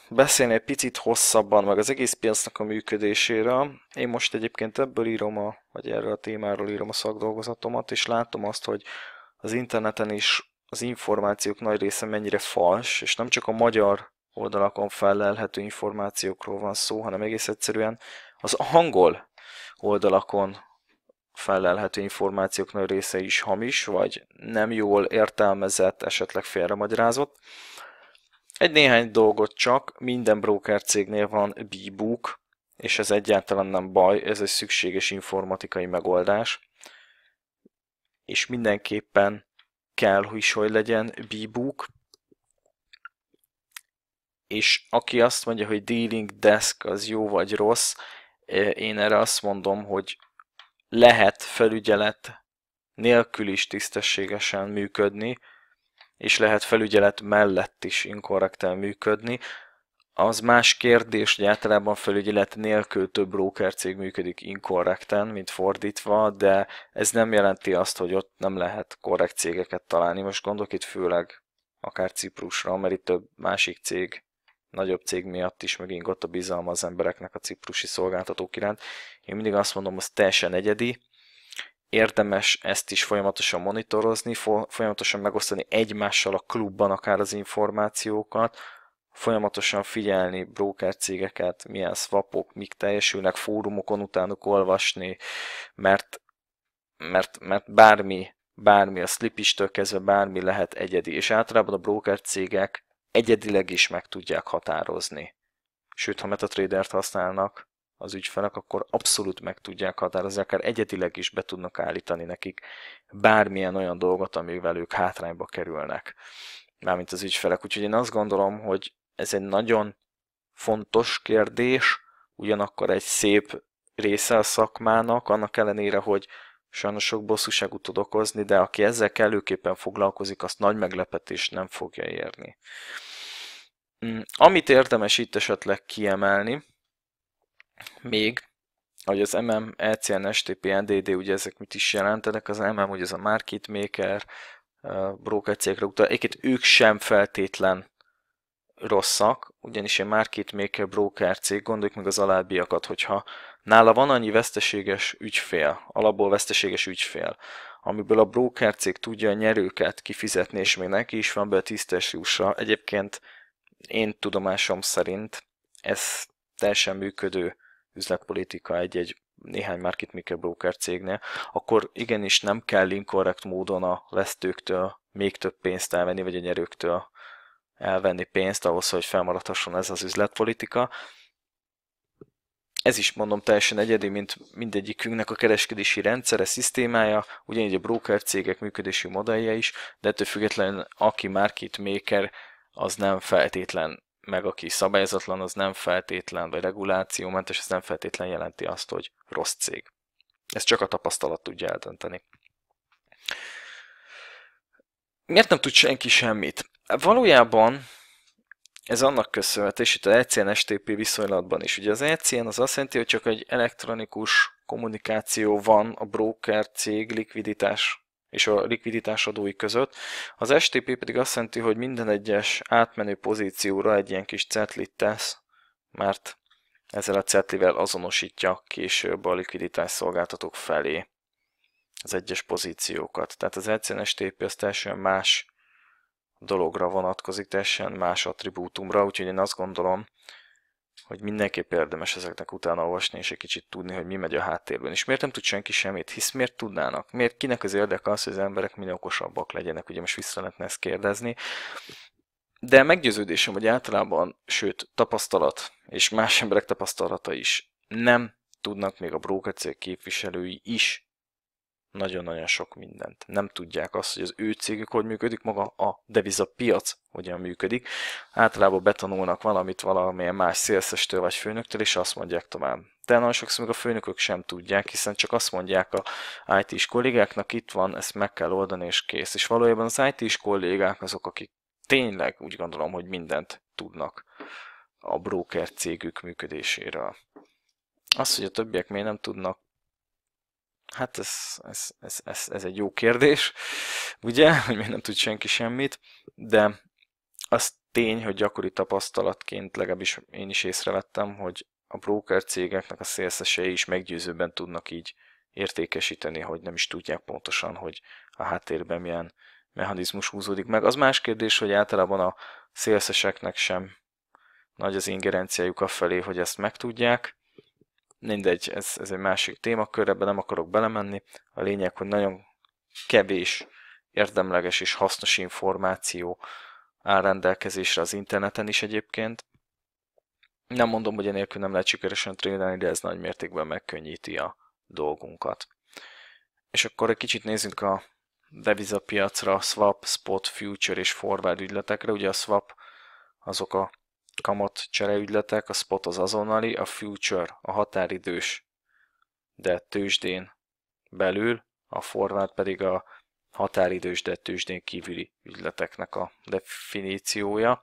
beszélni egy picit hosszabban, meg az egész piacnak a működéséről. Én most egyébként ebből írom, a, vagy erről a témáról írom a szakdolgozatomat, és látom azt, hogy az interneten is az információk nagy része mennyire fals, és nem csak a magyar oldalakon felelhető információkról van szó, hanem egész egyszerűen az angol oldalakon felelhető információk nagy része is hamis, vagy nem jól értelmezett, esetleg félremagyarázott. Egy néhány dolgot csak, minden broker cégnél van B-book, és ez egyáltalán nem baj, ez egy szükséges informatikai megoldás, és mindenképpen kell, hogy hogy legyen book és aki azt mondja, hogy dealing desk az jó vagy rossz, eh, én erre azt mondom, hogy lehet felügyelet nélkül is tisztességesen működni, és lehet felügyelet mellett is inkorrekten működni az más kérdés, hogy általában felügyelet nélkül több brókercég működik inkorrekten, mint fordítva, de ez nem jelenti azt, hogy ott nem lehet korrekt cégeket találni. Most gondolok itt főleg akár Ciprusra, mert itt több másik cég, nagyobb cég miatt is megingott a bizalma az embereknek a ciprusi szolgáltatók iránt. Én mindig azt mondom, az teljesen egyedi, érdemes ezt is folyamatosan monitorozni, folyamatosan megosztani egymással a klubban akár az információkat, folyamatosan figyelni broker cégeket, milyen swapok, mik teljesülnek, fórumokon utánuk olvasni, mert, mert, mert bármi, bármi, a slipistől kezdve bármi lehet egyedi, és általában a broker cégek egyedileg is meg tudják határozni. Sőt, ha MetaTrader-t használnak az ügyfelek, akkor abszolút meg tudják határozni, akár egyedileg is be tudnak állítani nekik bármilyen olyan dolgot, amivel ők hátrányba kerülnek mármint az ügyfelek. Úgyhogy én azt gondolom, hogy ez egy nagyon fontos kérdés, ugyanakkor egy szép része a szakmának, annak ellenére, hogy sajnos sok bosszúságot tud okozni, de aki ezzel kellőképpen foglalkozik, azt nagy meglepetés nem fogja érni. Mm, amit érdemes itt esetleg kiemelni, még, hogy az MM, ECN, STP, NDD, ugye ezek mit is jelentenek, az MM, hogy ez a market maker, broker cégre utal, egyébként ők sem feltétlen rosszak, ugyanis egy market maker broker cég, gondoljuk meg az alábbiakat, hogyha nála van annyi veszteséges ügyfél, alapból veszteséges ügyfél, amiből a broker cég tudja a nyerőket kifizetni, és még neki is van belőle tisztes jusra. Egyébként én tudomásom szerint ez teljesen működő üzletpolitika egy-egy néhány market maker broker cégnél, akkor igenis nem kell inkorrekt módon a vesztőktől még több pénzt elvenni, vagy a nyerőktől elvenni pénzt ahhoz, hogy felmaradhasson ez az üzletpolitika. Ez is mondom teljesen egyedi, mint mindegyikünknek a kereskedési rendszere, szisztémája, ugyanígy a broker cégek működési modellje is, de ettől függetlenül aki market maker, az nem feltétlen meg aki szabályozatlan, az nem feltétlen, vagy regulációmentes, ez nem feltétlen jelenti azt, hogy rossz cég. Ez csak a tapasztalat tudja eldönteni. Miért nem tud senki semmit? valójában ez annak köszönhető, és itt az ECN-STP viszonylatban is. Ugye az ECN az azt jelenti, hogy csak egy elektronikus kommunikáció van a broker cég likviditás és a likviditás adói között. Az STP pedig azt jelenti, hogy minden egyes átmenő pozícióra egy ilyen kis cetlit tesz, mert ezzel a cetlivel azonosítja később a likviditás szolgáltatók felé az egyes pozíciókat. Tehát az ECN STP az teljesen más dologra vonatkozik, teljesen más attribútumra, úgyhogy én azt gondolom, hogy mindenképp érdemes ezeknek utána olvasni, és egy kicsit tudni, hogy mi megy a háttérben. És miért nem tud senki semmit? Hisz miért tudnának? Miért kinek az érdeke az, hogy az emberek minél okosabbak legyenek? Ugye most vissza lehetne ezt kérdezni. De meggyőződésem, hogy általában, sőt, tapasztalat és más emberek tapasztalata is nem tudnak még a brókercég képviselői is nagyon-nagyon sok mindent. Nem tudják azt, hogy az ő cégük hogy működik, maga a deviza piac, hogyan működik. Általában betanulnak valamit valamilyen más szélszestől vagy főnöktől, és azt mondják tovább. De nagyon sokszor még a főnökök sem tudják, hiszen csak azt mondják a IT-s kollégáknak, itt van, ezt meg kell oldani, és kész. És valójában az IT-s kollégák azok, akik tényleg úgy gondolom, hogy mindent tudnak a broker cégük működéséről. Az, hogy a többiek miért nem tudnak Hát ez, ez, ez, ez, ez egy jó kérdés, ugye, *laughs* hogy még nem tud senki semmit, de az tény, hogy gyakori tapasztalatként legalábbis én is észrevettem, hogy a broker cégeknek a szélszesei is meggyőzőben tudnak így értékesíteni, hogy nem is tudják pontosan, hogy a háttérben milyen mechanizmus húzódik meg. Az más kérdés, hogy általában a szélszeseknek sem nagy az ingerenciájuk a felé, hogy ezt megtudják, mindegy, ez, ez egy másik témakör, ebben nem akarok belemenni. A lényeg, hogy nagyon kevés érdemleges és hasznos információ áll rendelkezésre az interneten is egyébként. Nem mondom, hogy enélkül nem lehet sikeresen trédelni, de ez nagy mértékben megkönnyíti a dolgunkat. És akkor egy kicsit nézzünk a devizapiacra, swap, spot, future és forward ügyletekre. Ugye a swap azok a kamat csereügyletek, a spot az azonnali, a future a határidős, de tőzsdén belül, a forward pedig a határidős, de tőzsdén kívüli ügyleteknek a definíciója.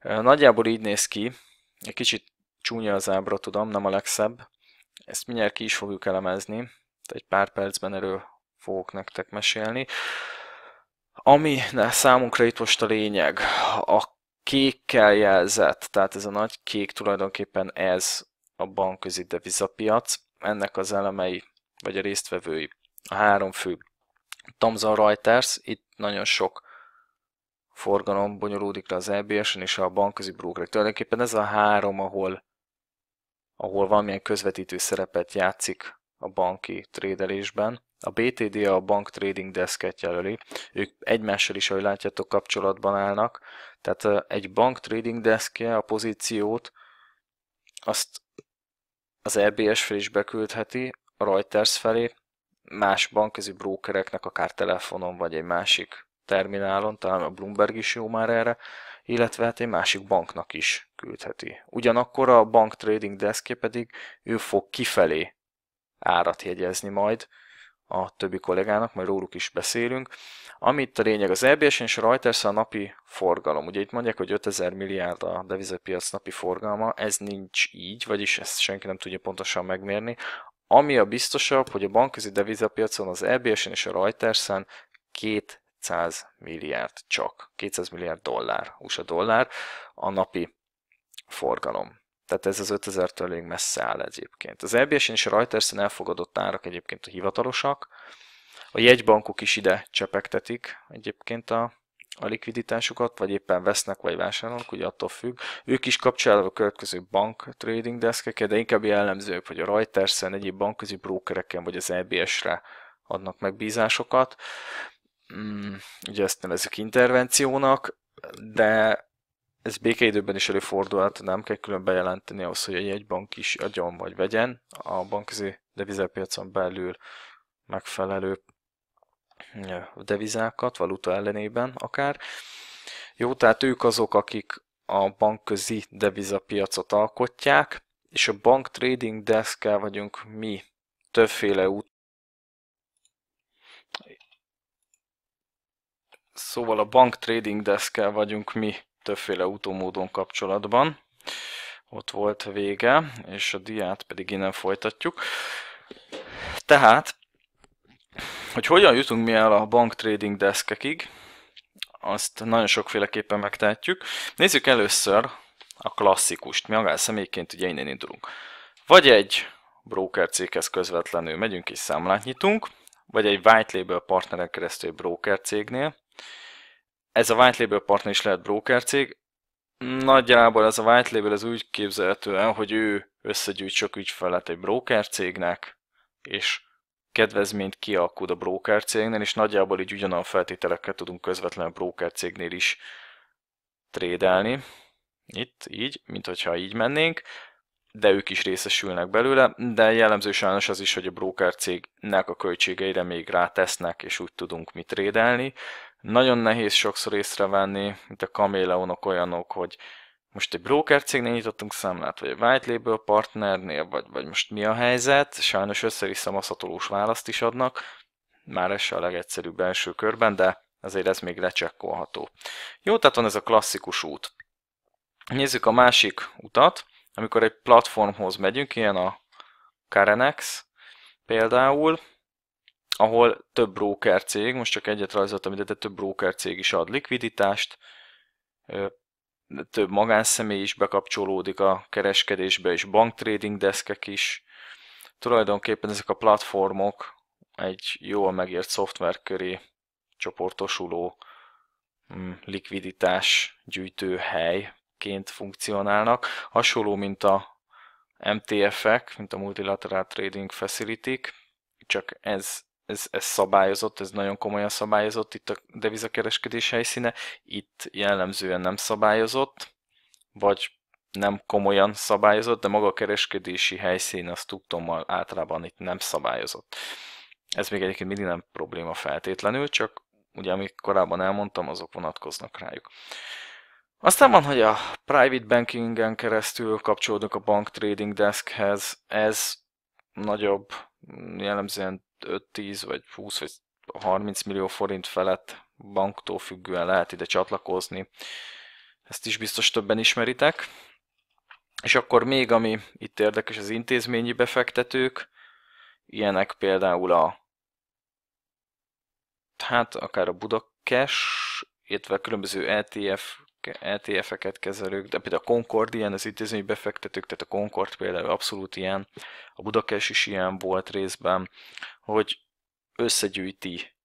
Nagyjából így néz ki, egy kicsit csúnya az ábra, tudom, nem a legszebb. Ezt mindjárt ki is fogjuk elemezni, egy pár percben erről fogok nektek mesélni. Ami számunkra itt most a lényeg, a kékkel jelzett, tehát ez a nagy kék tulajdonképpen ez a bankközi devizapiac, ennek az elemei, vagy a résztvevői, a három fő. Thomson Reuters, itt nagyon sok forgalom bonyolódik le az EBS-en és a bankközi brókerek. Tulajdonképpen ez a három, ahol, ahol valamilyen közvetítő szerepet játszik a banki trédelésben. A BTD a bank trading desket jelöli. Ők egymással is, ahogy látjátok, kapcsolatban állnak. Tehát egy bank trading deskje a pozíciót, azt az EBS fel is beküldheti, a Reuters felé, más bankközi brókereknek, akár telefonon, vagy egy másik terminálon, talán a Bloomberg is jó már erre, illetve hát egy másik banknak is küldheti. Ugyanakkor a bank trading deskje pedig ő fog kifelé árat jegyezni majd, a többi kollégának, majd róluk is beszélünk. Amit a lényeg az ebs és a Reuters a napi forgalom. Ugye itt mondják, hogy 5000 milliárd a devizapiac napi forgalma, ez nincs így, vagyis ezt senki nem tudja pontosan megmérni. Ami a biztosabb, hogy a bankközi devizapiacon az ebs és a reuters 200 milliárd csak, 200 milliárd dollár, USA dollár a napi forgalom. Tehát ez az 5000-től elég messze áll egyébként. Az EBS-en és a reuters elfogadott árak egyébként a hivatalosak. A jegybankok is ide csepegtetik egyébként a, a likviditásukat, vagy éppen vesznek, vagy vásárolnak, ugye attól függ. Ők is kapcsolatban a következő bank trading deskek, de inkább jellemzők, hogy a Reutersen egyéb bankközi brókereken, vagy az EBS-re adnak megbízásokat. Mm, ugye ezt nevezzük intervenciónak, de ez békeidőben is előfordulhat, nem kell külön bejelenteni ahhoz, hogy egy bank is adjon vagy vegyen. A bankközi devizapiacon belül megfelelő devizákat, valuta ellenében akár. Jó, tehát ők azok, akik a bankközi devizapiacot alkotják, és a bank trading desk vagyunk mi többféle út. Szóval a bank trading desk vagyunk mi többféle utómódon kapcsolatban. Ott volt vége, és a diát pedig innen folytatjuk. Tehát, hogy hogyan jutunk mi el a bank trading deszkekig, azt nagyon sokféleképpen megtehetjük. Nézzük először a klasszikust. Mi személyként ugye innen indulunk. Vagy egy broker céghez közvetlenül megyünk és számlát nyitunk, vagy egy white label partneren keresztül egy broker cégnél, ez a white label partner is lehet cég. Nagyjából ez a white label ez úgy képzelhető el, hogy ő összegyűjt sok ügyfelet egy cégnek, és kedvezményt kialkud a cégnél, és nagyjából így ugyanolyan feltételekkel tudunk közvetlenül a cégnél is trédelni. Itt, így, mint hogyha így mennénk, de ők is részesülnek belőle, de jellemző sajnos az is, hogy a cégnek a költségeire még rátesznek, és úgy tudunk mit trédelni nagyon nehéz sokszor észrevenni, mint a kaméleonok olyanok, hogy most egy broker cégnél nyitottunk számlát, vagy egy white label partnernél, vagy, vagy most mi a helyzet, sajnos össze-vissza maszatolós választ is adnak, már ez se a legegyszerűbb első körben, de azért ez még lecsekkolható. Jó, tehát van ez a klasszikus út. Nézzük a másik utat, amikor egy platformhoz megyünk, ilyen a Karenex például, ahol több broker cég, most csak egyet rajzoltam ide, de több broker cég is ad likviditást, több magánszemély is bekapcsolódik a kereskedésbe, és banktrading deszkek is. Tulajdonképpen ezek a platformok egy jól megért szoftver köré csoportosuló mm, likviditás gyűjtő helyként funkcionálnak. Hasonló, mint a MTF-ek, mint a Multilateral Trading facility csak ez ez, ez szabályozott, ez nagyon komolyan szabályozott itt a devizakereskedés helyszíne, itt jellemzően nem szabályozott, vagy nem komolyan szabályozott, de maga a kereskedési helyszín az tudtommal általában itt nem szabályozott. Ez még egyébként mindig nem probléma feltétlenül, csak ugye amit korábban elmondtam, azok vonatkoznak rájuk. Aztán van, hogy a private bankingen keresztül kapcsolódnak a bank trading deskhez, ez nagyobb, jellemzően 5-10 vagy 20 vagy 30 millió forint felett banktól függően lehet ide csatlakozni. Ezt is biztos többen ismeritek. És akkor még, ami itt érdekes, az intézményi befektetők, ilyenek például a hát akár a Budakes, illetve a különböző ETF ETF-eket kezelők, de például a Concord ilyen, az intézményi befektetők, tehát a Concord például abszolút ilyen, a Budakes is ilyen volt részben, hogy összegyűjti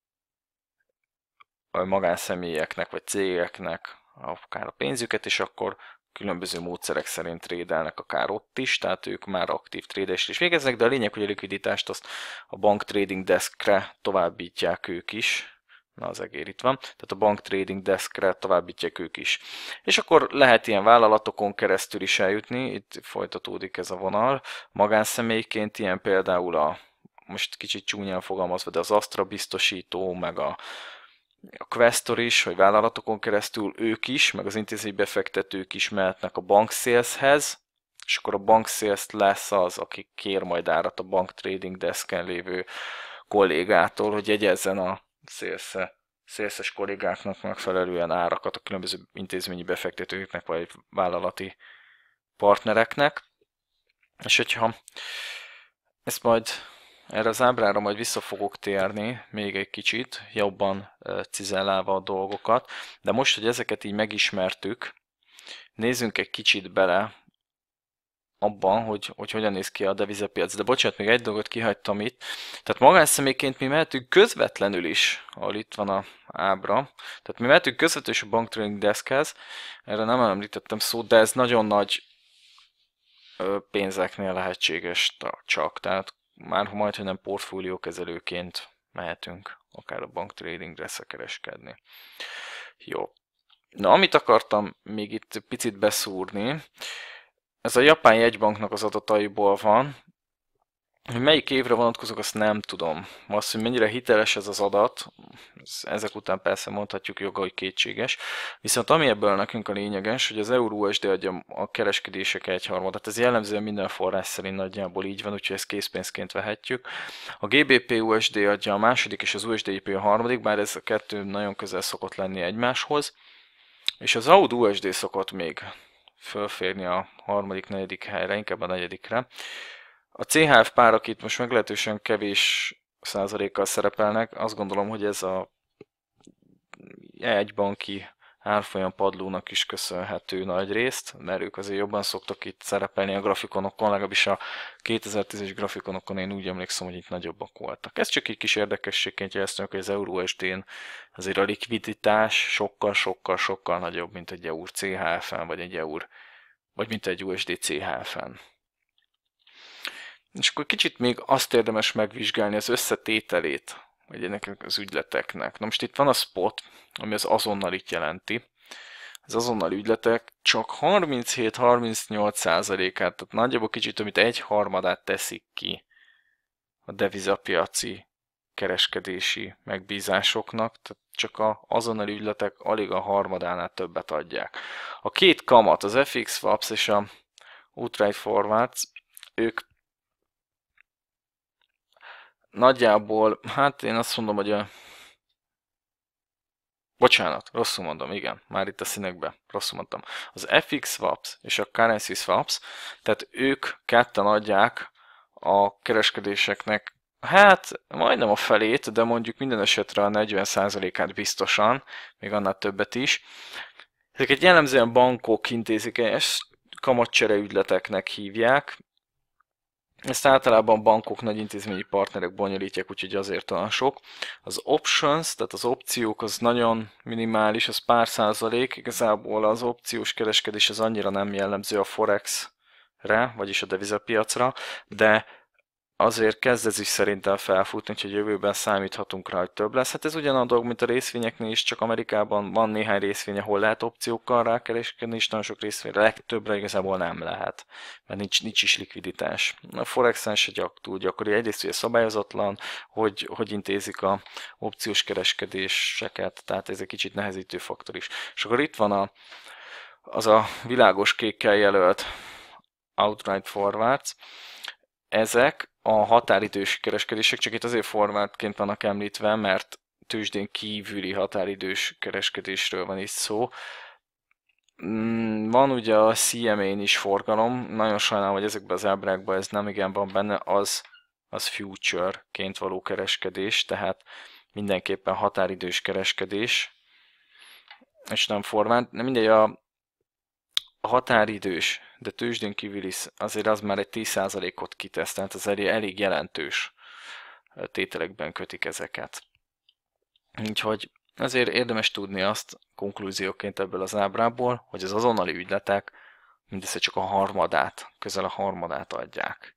a magánszemélyeknek vagy cégeknek akár a pénzüket, és akkor különböző módszerek szerint trédelnek akár ott is, tehát ők már aktív trédést is végeznek, de a lényeg, hogy a likviditást azt a bank trading deskre továbbítják ők is, Na az egér itt van. Tehát a bank trading deskre továbbítják ők is. És akkor lehet ilyen vállalatokon keresztül is eljutni, itt folytatódik ez a vonal. Magánszemélyként ilyen például a, most kicsit csúnyán fogalmazva, de az Astra biztosító, meg a, a Questor is, hogy vállalatokon keresztül ők is, meg az intézmény befektetők is mehetnek a bank saleshez, és akkor a bank sales lesz az, aki kér majd árat a bank trading desken lévő kollégától, hogy jegyezzen a szélsze, szélszes kollégáknak megfelelően árakat a különböző intézményi befektetőknek vagy vállalati partnereknek. És hogyha ezt majd erre az ábrára majd vissza fogok térni még egy kicsit, jobban cizellálva a dolgokat, de most, hogy ezeket így megismertük, nézzünk egy kicsit bele abban, hogy, hogy hogyan néz ki a devizapiac. De bocsánat, még egy dolgot kihagytam itt. Tehát magánszemélyként mi mehetünk közvetlenül is, ahol itt van a ábra. Tehát mi mehetünk közvetlenül is a bank trading deskhez. Erre nem említettem szót, de ez nagyon nagy pénzeknél lehetséges csak. Tehát már majd, hogy nem portfóliókezelőként mehetünk akár a bank tradingre kereskedni. Jó. Na, amit akartam még itt picit beszúrni, ez a japán jegybanknak az adataiból van. Hogy melyik évre vonatkozok, azt nem tudom. Azt, hogy mennyire hiteles ez az adat, ezek után persze mondhatjuk joga, hogy kétséges. Viszont ami ebből nekünk a lényeges, hogy az euró usd adja a kereskedések egyharmadát. Ez jellemzően minden forrás szerint nagyjából így van, úgyhogy ezt készpénzként vehetjük. A GBP-USD adja a második, és az USDP a harmadik, bár ez a kettő nagyon közel szokott lenni egymáshoz. És az AUD-USD szokott még fölférni a harmadik, negyedik helyre, inkább a negyedikre. A CHF párok itt most meglehetősen kevés százalékkal szerepelnek. Azt gondolom, hogy ez a egybanki árfolyam padlónak is köszönhető nagy részt, mert ők azért jobban szoktak itt szerepelni a grafikonokon, legalábbis a 2010-es grafikonokon én úgy emlékszem, hogy itt nagyobbak voltak. Ez csak egy kis érdekességként jeleztem, hogy az EURUSD-n azért a likviditás sokkal-sokkal-sokkal nagyobb, mint egy EUR CHF-en, vagy egy EUR, vagy mint egy USD CHF-en. És akkor kicsit még azt érdemes megvizsgálni az összetételét vagy nekünk az ügyleteknek. Na most itt van a spot, ami az azonnalit jelenti. Az azonnali ügyletek csak 37-38%-át, tehát nagyjából kicsit, amit egy harmadát teszik ki a devizapiaci kereskedési megbízásoknak, tehát csak a azonnali ügyletek alig a harmadánál többet adják. A két kamat, az FX Swaps és a Outright Forwards, ők nagyjából, hát én azt mondom, hogy a... Bocsánat, rosszul mondom, igen, már itt a színekben, rosszul mondtam. Az FX swaps és a currency swaps, tehát ők ketten adják a kereskedéseknek, hát majdnem a felét, de mondjuk minden esetre a 40%-át biztosan, még annál többet is. Ezeket jellemzően bankok intézik, ezt kamatcsere ügyleteknek hívják, ezt általában bankok, nagy intézményi partnerek bonyolítják, úgyhogy azért olyan sok. Az options, tehát az opciók az nagyon minimális, az pár százalék. Igazából az opciós kereskedés az annyira nem jellemző a forex vagyis a devizapiacra, de azért kezd ez is szerintem felfutni, hogy jövőben számíthatunk rá, hogy több lesz. Hát ez ugyan a dolog, mint a részvényeknél is, csak Amerikában van néhány részvény, ahol lehet opciókkal rákereskedni, és nagyon sok részvény, legtöbbre igazából nem lehet, mert nincs, nincs is likviditás. A Forex-en se gyak, túl gyakori. Egyrészt ugye szabályozatlan, hogy, hogy intézik a opciós kereskedéseket, tehát ez egy kicsit nehezítő faktor is. És akkor itt van a, az a világos kékkel jelölt outright forwards, ezek a határidős kereskedések, csak itt azért formátként vannak említve, mert tőzsdén kívüli határidős kereskedésről van itt szó. Mm, van ugye a CMA-n is forgalom, nagyon sajnálom, hogy ezekben az ábrákban ez nem igen van benne, az, az future-ként való kereskedés, tehát mindenképpen határidős kereskedés, és nem formát. De mindegy, a a határidős, de tőzsdén kívüli, azért az már egy 10%-ot kitesz, tehát az elég, elég jelentős tételekben kötik ezeket. Úgyhogy ezért érdemes tudni azt konklúzióként ebből az ábrából, hogy az azonnali ügyletek mindössze csak a harmadát, közel a harmadát adják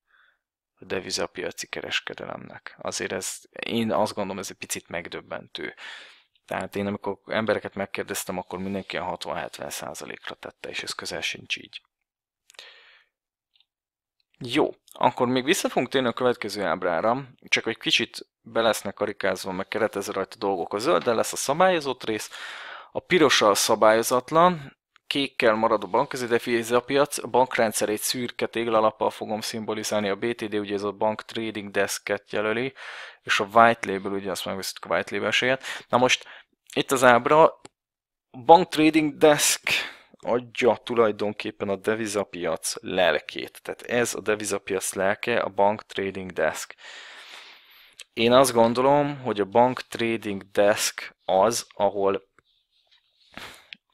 a devizapiaci kereskedelemnek. Azért ez, én azt gondolom, ez egy picit megdöbbentő. Tehát én amikor embereket megkérdeztem, akkor mindenki a 60-70 százalékra tette, és ez közel sincs így. Jó, akkor még vissza fogunk térni a következő ábrára, csak egy kicsit be lesznek karikázva, meg keretezve rajta dolgok. A de lesz a szabályozott rész, a a szabályozatlan, kékkel marad a bankközi ez a bankrendszerét szürke téglalappal fogom szimbolizálni, a BTD ugye ez a bank trading desket jelöli, és a white label ugye azt megveszünk a white label esélyet. Na most itt az ábra, bank trading desk adja tulajdonképpen a devizapiac lelkét. Tehát ez a devizapiac lelke, a bank trading desk. Én azt gondolom, hogy a bank trading desk az, ahol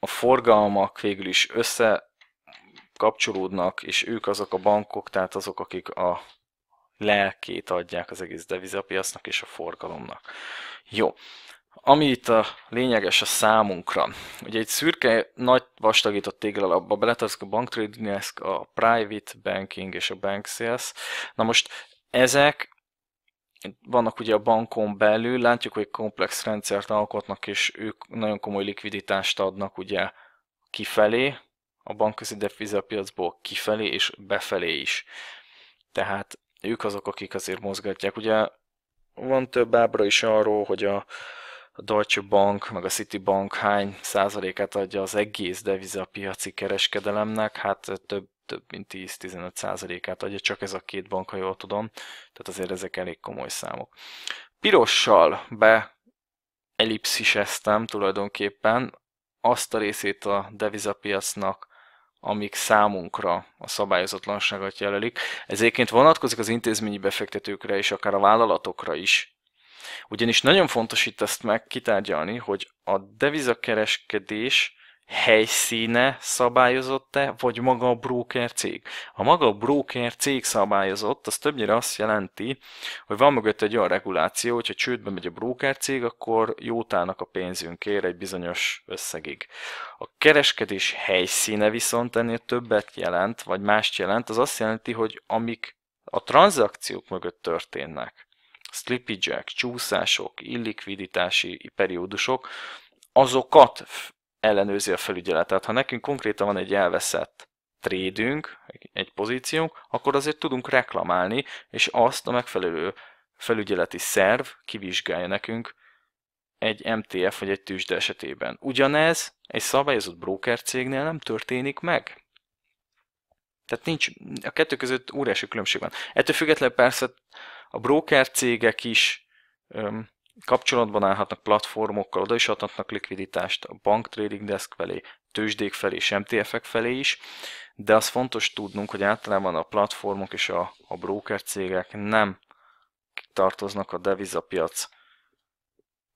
a forgalmak végül is össze kapcsolódnak, és ők azok a bankok, tehát azok, akik a lelkét adják az egész devizapiacnak és a forgalomnak. Jó. Ami itt a lényeges a számunkra. Ugye egy szürke, nagy vastagított téglalapba beletartozik a bank trading a private banking és a bank sales. Na most ezek vannak ugye a bankon belül, látjuk, hogy komplex rendszert alkotnak, és ők nagyon komoly likviditást adnak ugye kifelé, a bankközi defizapiacból kifelé és befelé is. Tehát ők azok, akik azért mozgatják. Ugye van több ábra is arról, hogy a Deutsche Bank, meg a Citibank hány százalékát adja az egész devizapiaci kereskedelemnek, hát több több mint 10-15%-át adja, csak ez a két bank, ha jól tudom. Tehát azért ezek elég komoly számok. Pirossal be ellipsziseztem tulajdonképpen azt a részét a devizapiacnak, amik számunkra a szabályozatlanságot jelölik. Ez egyébként vonatkozik az intézményi befektetőkre és akár a vállalatokra is. Ugyanis nagyon fontos itt ezt meg kitárgyalni, hogy a devizakereskedés helyszíne szabályozott-e, vagy maga a broker cég. Ha maga a broker cég szabályozott, az többnyire azt jelenti, hogy van mögött egy olyan reguláció, hogyha csődbe megy a broker cég, akkor jótának a pénzünkért egy bizonyos összegig. A kereskedés helyszíne viszont ennél többet jelent, vagy mást jelent, az azt jelenti, hogy amik a tranzakciók mögött történnek, slippage csúszások, illikviditási periódusok, azokat ellenőrzi a felügyeletet. Ha nekünk konkrétan van egy elveszett trédünk, egy pozíciónk, akkor azért tudunk reklamálni, és azt a megfelelő felügyeleti szerv kivizsgálja nekünk egy MTF vagy egy tűzsde esetében. Ugyanez egy szabályozott broker cégnél nem történik meg. Tehát nincs, a kettő között óriási különbség van. Ettől függetlenül persze a broker cégek is öm, Kapcsolatban állhatnak platformokkal, oda is adhatnak likviditást a bank trading desk felé, tőzsdék felé és MTF-ek felé is, de az fontos tudnunk, hogy általában a platformok és a, a broker cégek nem tartoznak a devizapiac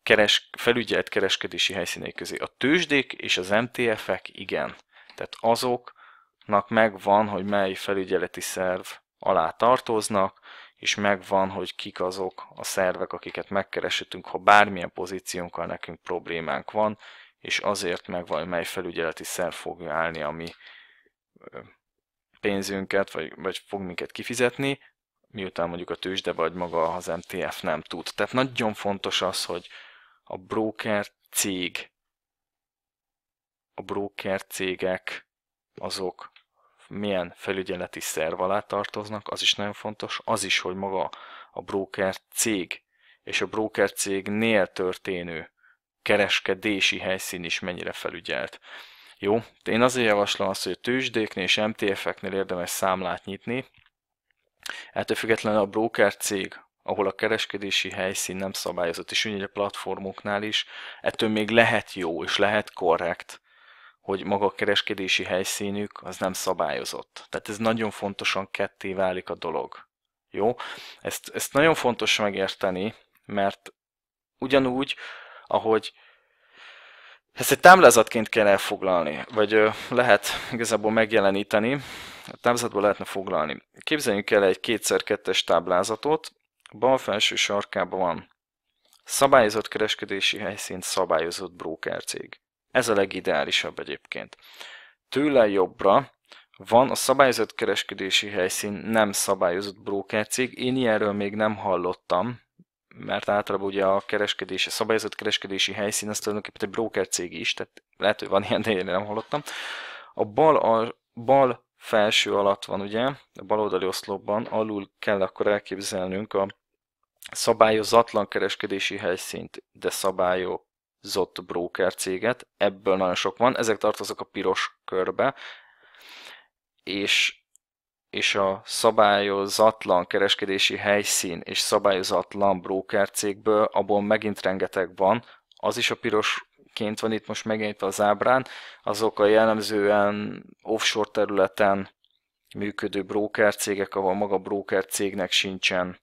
keres, felügyelt kereskedési helyszínei közé. A tőzsdék és az MTF-ek igen. Tehát azoknak megvan, hogy mely felügyeleti szerv alá tartoznak, és megvan, hogy kik azok a szervek, akiket megkeresítünk, ha bármilyen pozíciónkkal nekünk problémánk van, és azért megvan, hogy mely felügyeleti szerv fogja állni a mi pénzünket, vagy, vagy fog minket kifizetni, miután mondjuk a tőzsde vagy maga az MTF nem tud. Tehát nagyon fontos az, hogy a broker cég, a broker cégek azok milyen felügyeleti szerv alá tartoznak, az is nagyon fontos. Az is, hogy maga a broker cég és a broker cégnél történő kereskedési helyszín is mennyire felügyelt. Jó, én azért javaslom azt, hogy tőzsdéknél és MTF-eknél érdemes számlát nyitni. Ettől függetlenül a broker cég, ahol a kereskedési helyszín nem szabályozott, és ugye a platformoknál is, ettől még lehet jó és lehet korrekt, hogy maga a kereskedési helyszínük az nem szabályozott. Tehát ez nagyon fontosan ketté válik a dolog. Jó? Ezt, ezt nagyon fontos megérteni, mert ugyanúgy, ahogy ezt egy táblázatként kell elfoglalni, vagy lehet igazából megjeleníteni, a táblázatból lehetne foglalni. Képzeljünk el egy kétszer-kettes táblázatot, bal felső sarkában van szabályozott kereskedési helyszín, szabályozott brókercég. Ez a legideálisabb egyébként. Tőle jobbra van a szabályozott kereskedési helyszín nem szabályozott brókercég. Én ilyenről még nem hallottam, mert általában ugye a kereskedés a szabályozott kereskedési helyszín az tulajdonképpen egy brókercég is, tehát lehet, hogy van ilyen, de én nem hallottam. A bal, a bal felső alatt van ugye, a baloldali oszlopban, alul kell akkor elképzelnünk a szabályozatlan kereskedési helyszínt, de szabályok Zott Broker céget, ebből nagyon sok van, ezek tartoznak a piros körbe, és, és a szabályozatlan kereskedési helyszín és szabályozatlan broker cégből, abból megint rengeteg van, az is a pirosként van itt most megint az ábrán, azok a jellemzően offshore területen működő broker cégek, ahol maga broker cégnek sincsen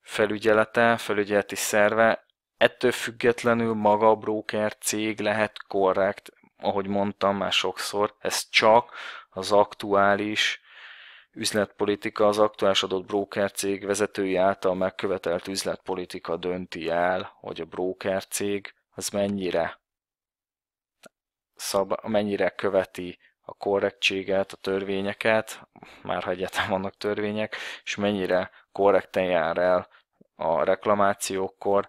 felügyelete, felügyeleti szerve, Ettől függetlenül maga a broker cég lehet korrekt, ahogy mondtam már sokszor, ez csak az aktuális üzletpolitika, az aktuális adott cég vezetői által megkövetelt üzletpolitika dönti el, hogy a cég az mennyire, szab, mennyire követi a korrektséget, a törvényeket, már ha egyetem vannak törvények, és mennyire korrekten jár el a reklamációkkor,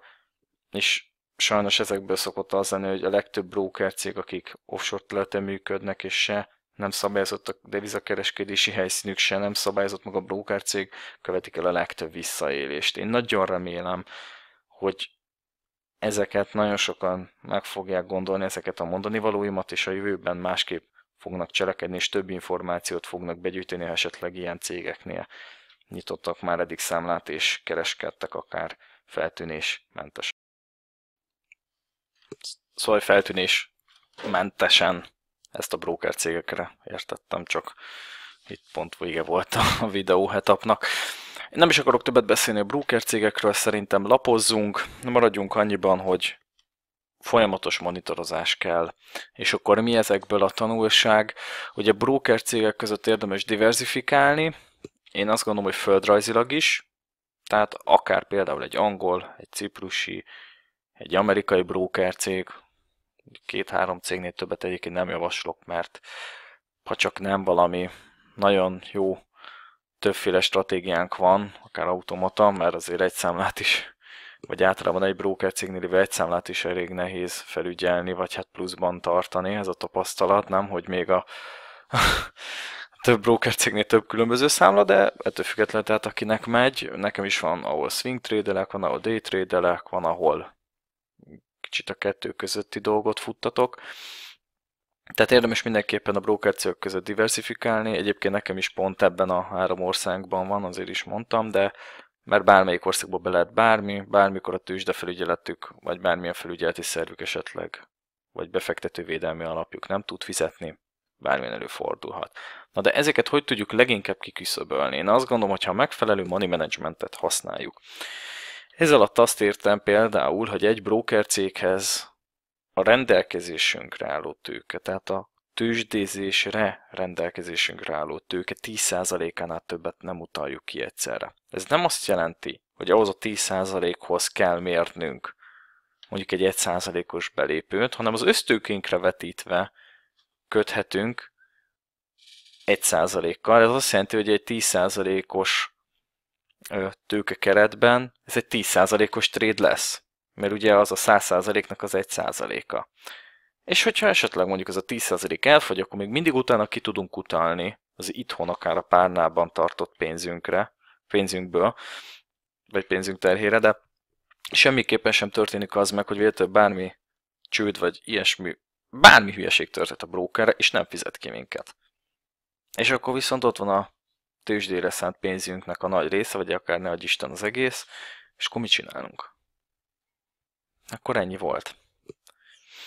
és sajnos ezekből szokott az lenni, hogy a legtöbb broker cég, akik offshore területen működnek, és se nem szabályozott a devizakereskedési helyszínük se, nem szabályozott maga a broker cég, követik el a legtöbb visszaélést. Én nagyon remélem, hogy ezeket nagyon sokan meg fogják gondolni, ezeket a mondani valóimat, és a jövőben másképp fognak cselekedni, és több információt fognak begyűjteni, ha esetleg ilyen cégeknél nyitottak már eddig számlát, és kereskedtek akár feltűnésmentesen szóval feltűnés mentesen ezt a broker cégekre értettem, csak itt pont vége volt a *laughs* videó hetapnak Én nem is akarok többet beszélni a broker cégekről, szerintem lapozzunk, maradjunk annyiban, hogy folyamatos monitorozás kell. És akkor mi ezekből a tanulság? Hogy a broker cégek között érdemes diversifikálni, én azt gondolom, hogy földrajzilag is, tehát akár például egy angol, egy ciprusi, egy amerikai broker cég, két-három cégnél többet egyébként nem javaslok, mert ha csak nem valami nagyon jó többféle stratégiánk van, akár automata, mert azért egy számlát is, vagy általában egy broker cégnél egy számlát is elég nehéz felügyelni, vagy hát pluszban tartani, ez a tapasztalat, nem, hogy még a *laughs* több broker cégnél több különböző számla, de ettől függetlenül, tehát akinek megy, nekem is van, ahol swing trédelek, van, ahol day trédelek, van, ahol kicsit a kettő közötti dolgot futtatok. Tehát érdemes mindenképpen a broker között diversifikálni, egyébként nekem is pont ebben a három országban van, azért is mondtam, de mert bármelyik országba be lehet bármi, bármikor a tőzsdefelügyeletük, vagy bármilyen felügyeleti szervük esetleg, vagy befektetővédelmi alapjuk nem tud fizetni, bármilyen előfordulhat. Na de ezeket hogy tudjuk leginkább kiküszöbölni? Én azt gondolom, hogy ha megfelelő money managementet használjuk. Ez alatt azt értem például, hogy egy brókercéghez a rendelkezésünkre álló tőke, tehát a tőzsdézésre rendelkezésünkre álló tőke 10%-ánál többet nem utaljuk ki egyszerre. Ez nem azt jelenti, hogy ahhoz a 10%-hoz kell mérnünk mondjuk egy 1%-os belépőt, hanem az ösztőkénkre vetítve köthetünk 1%-kal. Ez azt jelenti, hogy egy 10%-os tőke keretben, ez egy 10%-os tréd lesz, mert ugye az a 100%-nak az 1%-a. És hogyha esetleg mondjuk ez a 10% elfogy, akkor még mindig utána ki tudunk utalni az itthon akár a párnában tartott pénzünkre, pénzünkből, vagy pénzünk terhére, de semmiképpen sem történik az meg, hogy véletlenül bármi csőd vagy ilyesmi, bármi hülyeség történt a brókerre, és nem fizet ki minket. És akkor viszont ott van a tőzsdére szánt pénzünknek a nagy része, vagy akár ne adj Isten az egész, és akkor mit csinálunk? Akkor ennyi volt.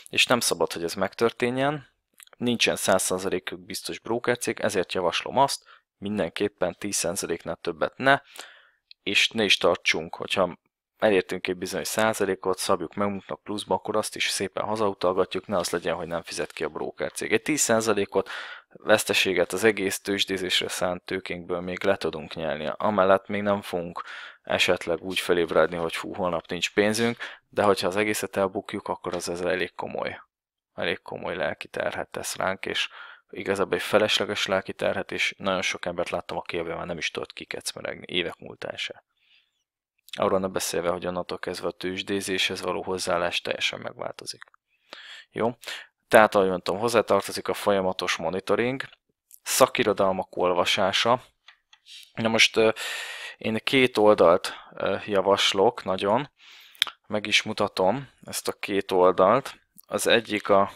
És nem szabad, hogy ez megtörténjen, nincsen 100%-ig biztos brókercég, ezért javaslom azt, mindenképpen 10%-nál többet ne, és ne is tartsunk, hogyha elértünk egy bizonyos százalékot, szabjuk meg mutnak pluszba, akkor azt is szépen hazautalgatjuk, ne az legyen, hogy nem fizet ki a broker cég. Egy 10 százalékot veszteséget az egész tőzsdézésre szánt tőkénkből még le tudunk nyelni. Amellett még nem fogunk esetleg úgy felébredni, hogy hú, holnap nincs pénzünk, de hogyha az egészet elbukjuk, akkor az ez elég komoly, elég komoly lelki terhet tesz ránk, és igazából egy felesleges lelki terhet, és nagyon sok embert láttam, aki már nem is tudott kikecmeregni évek múltán se. Arról ne beszélve, hogy onnantól kezdve a tőzsdézéshez való hozzáállás teljesen megváltozik. Jó? Tehát, ahogy mondtam, hozzátartozik a folyamatos monitoring, szakirodalmak olvasása. Na most én két oldalt javaslok nagyon, meg is mutatom ezt a két oldalt. Az egyik a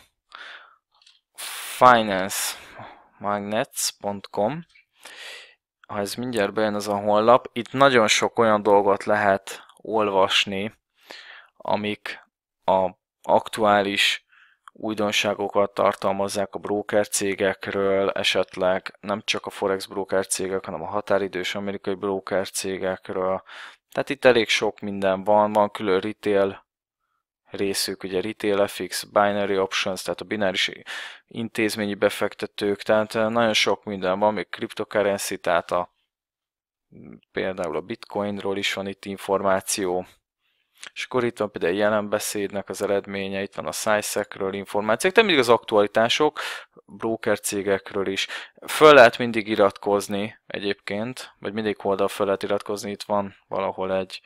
financemagnets.com, ha ez mindjárt bejön az a honlap, itt nagyon sok olyan dolgot lehet olvasni, amik a aktuális újdonságokat tartalmazzák a broker cégekről, esetleg nem csak a forex broker cégek, hanem a határidős amerikai broker cégekről. Tehát itt elég sok minden van, van külön retail részük, ugye retail FX, binary options, tehát a bináris intézményi befektetők, tehát eh, nagyon sok minden van, még cryptocurrency, tehát a, mm, például a bitcoinról is van itt információ, és akkor itt van például jelen beszédnek az eredménye, itt van a SciSec-ről információk, de mindig az aktualitások, broker cégekről is. Föl lehet mindig iratkozni egyébként, vagy mindig oldal föl lehet iratkozni, itt van valahol egy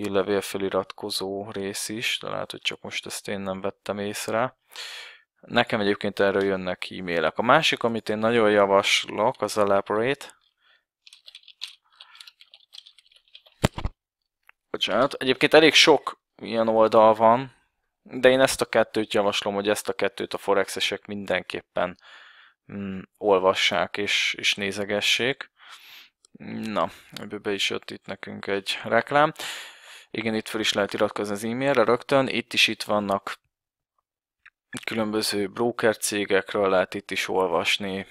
hírlevél feliratkozó rész is, de lehet, hogy csak most ezt én nem vettem észre. Nekem egyébként erről jönnek e-mailek. A másik, amit én nagyon javaslok, az Elaborate. Bocsánat. Egyébként elég sok ilyen oldal van, de én ezt a kettőt javaslom, hogy ezt a kettőt a forexesek mindenképpen mm, olvassák és, és nézegessék. Na, ebből be is jött itt nekünk egy reklám. Igen, itt fel is lehet iratkozni az e-mailre rögtön. Itt is itt vannak különböző broker cégekről, lehet itt is olvasni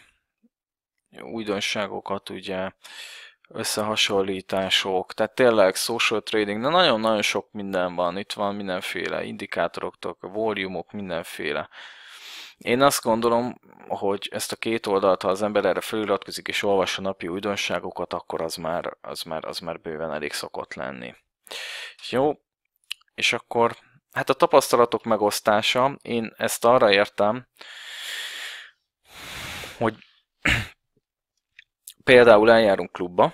újdonságokat, ugye összehasonlítások, tehát tényleg social trading, de nagyon-nagyon sok minden van, itt van mindenféle indikátoroktól, volumok, mindenféle. Én azt gondolom, hogy ezt a két oldalt, ha az ember erre feliratkozik és olvas a napi újdonságokat, akkor az már, az már, az már bőven elég szokott lenni. Jó, és akkor hát a tapasztalatok megosztása, én ezt arra értem, hogy *clears throat* például eljárunk klubba,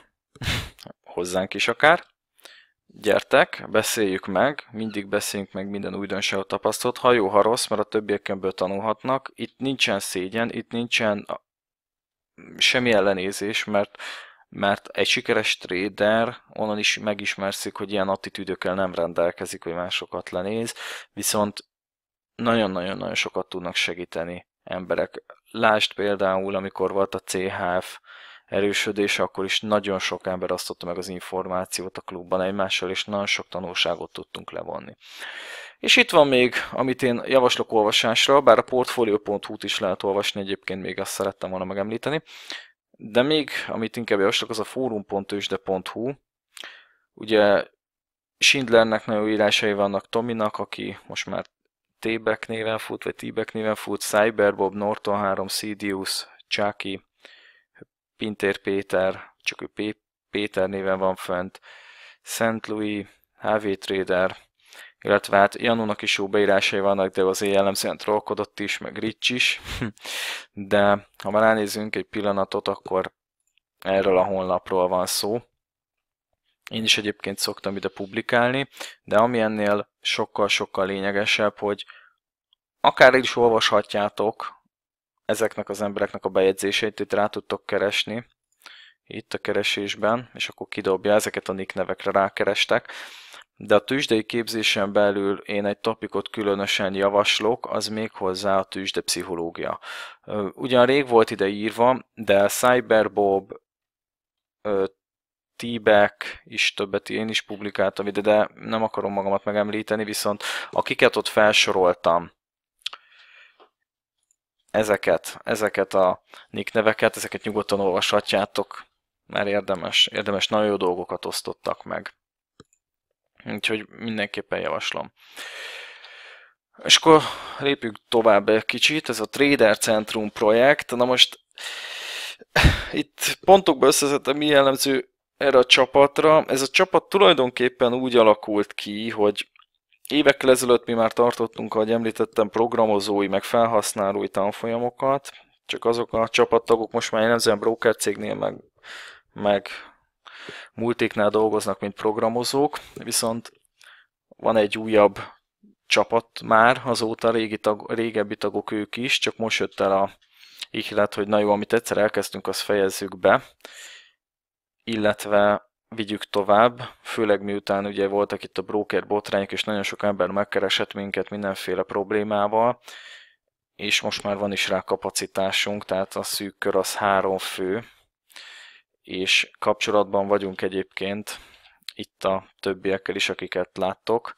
hozzánk is akár, gyertek, beszéljük meg, mindig beszéljünk meg minden újdonságot tapasztalt, ha jó, ha rossz, mert a többiekből tanulhatnak, itt nincsen szégyen, itt nincsen semmi ellenézés, mert mert egy sikeres trader onnan is megismerszik, hogy ilyen attitűdökkel nem rendelkezik, hogy másokat lenéz, viszont nagyon-nagyon-nagyon sokat tudnak segíteni emberek. Lásd például, amikor volt a CHF erősödése, akkor is nagyon sok ember osztotta meg az információt a klubban egymással, és nagyon sok tanulságot tudtunk levonni. És itt van még, amit én javaslok olvasásra, bár a portfolio.hu-t is lehet olvasni, egyébként még azt szerettem volna megemlíteni. De még, amit inkább javaslok, az a fórum.ősde.hu. Ugye Schindlernek nagyon írásai vannak Tominak, aki most már t néven fut, vagy t néven fut, Cyberbob, Norton 3, Sidious, Chucky, Pintér Péter, csak ő P- Péter néven van fent, Szent Louis, HV Trader, illetve hát Janunak is jó beírásai vannak, de azért jellemzően trollkodott is, meg Rich is, *laughs* de ha már ránézünk egy pillanatot, akkor erről a honlapról van szó. Én is egyébként szoktam ide publikálni, de ami ennél sokkal-sokkal lényegesebb, hogy akár is olvashatjátok ezeknek az embereknek a bejegyzéseit, itt rá tudtok keresni, itt a keresésben, és akkor kidobja ezeket a nick nevekre rákerestek, de a tűzsdei képzésen belül én egy topikot különösen javaslok, az méghozzá a tűzsde pszichológia. Ugyan rég volt ide írva, de Cyberbob, t is többet én is publikáltam ide, de nem akarom magamat megemlíteni, viszont akiket ott felsoroltam, ezeket, ezeket a nick neveket, ezeket nyugodtan olvashatjátok, mert érdemes, érdemes, nagyon jó dolgokat osztottak meg. Úgyhogy mindenképpen javaslom. És akkor lépjük tovább egy kicsit, ez a Trader Centrum projekt. Na most *sniffs* itt pontokba a mi jellemző erre a csapatra. Ez a csapat tulajdonképpen úgy alakult ki, hogy évekkel ezelőtt mi már tartottunk, ahogy említettem, programozói meg felhasználói tanfolyamokat, csak azok a csapattagok most már jellemzően broker cégnél meg, meg multiknál dolgoznak, mint programozók, viszont van egy újabb csapat már azóta, régi tag, régebbi tagok ők is, csak most jött el a ihlet, hogy na jó, amit egyszer elkezdtünk, azt fejezzük be, illetve vigyük tovább, főleg miután ugye voltak itt a broker botrányok, és nagyon sok ember megkeresett minket mindenféle problémával, és most már van is rá kapacitásunk, tehát a szűk kör az három fő, és kapcsolatban vagyunk egyébként itt a többiekkel is, akiket láttok,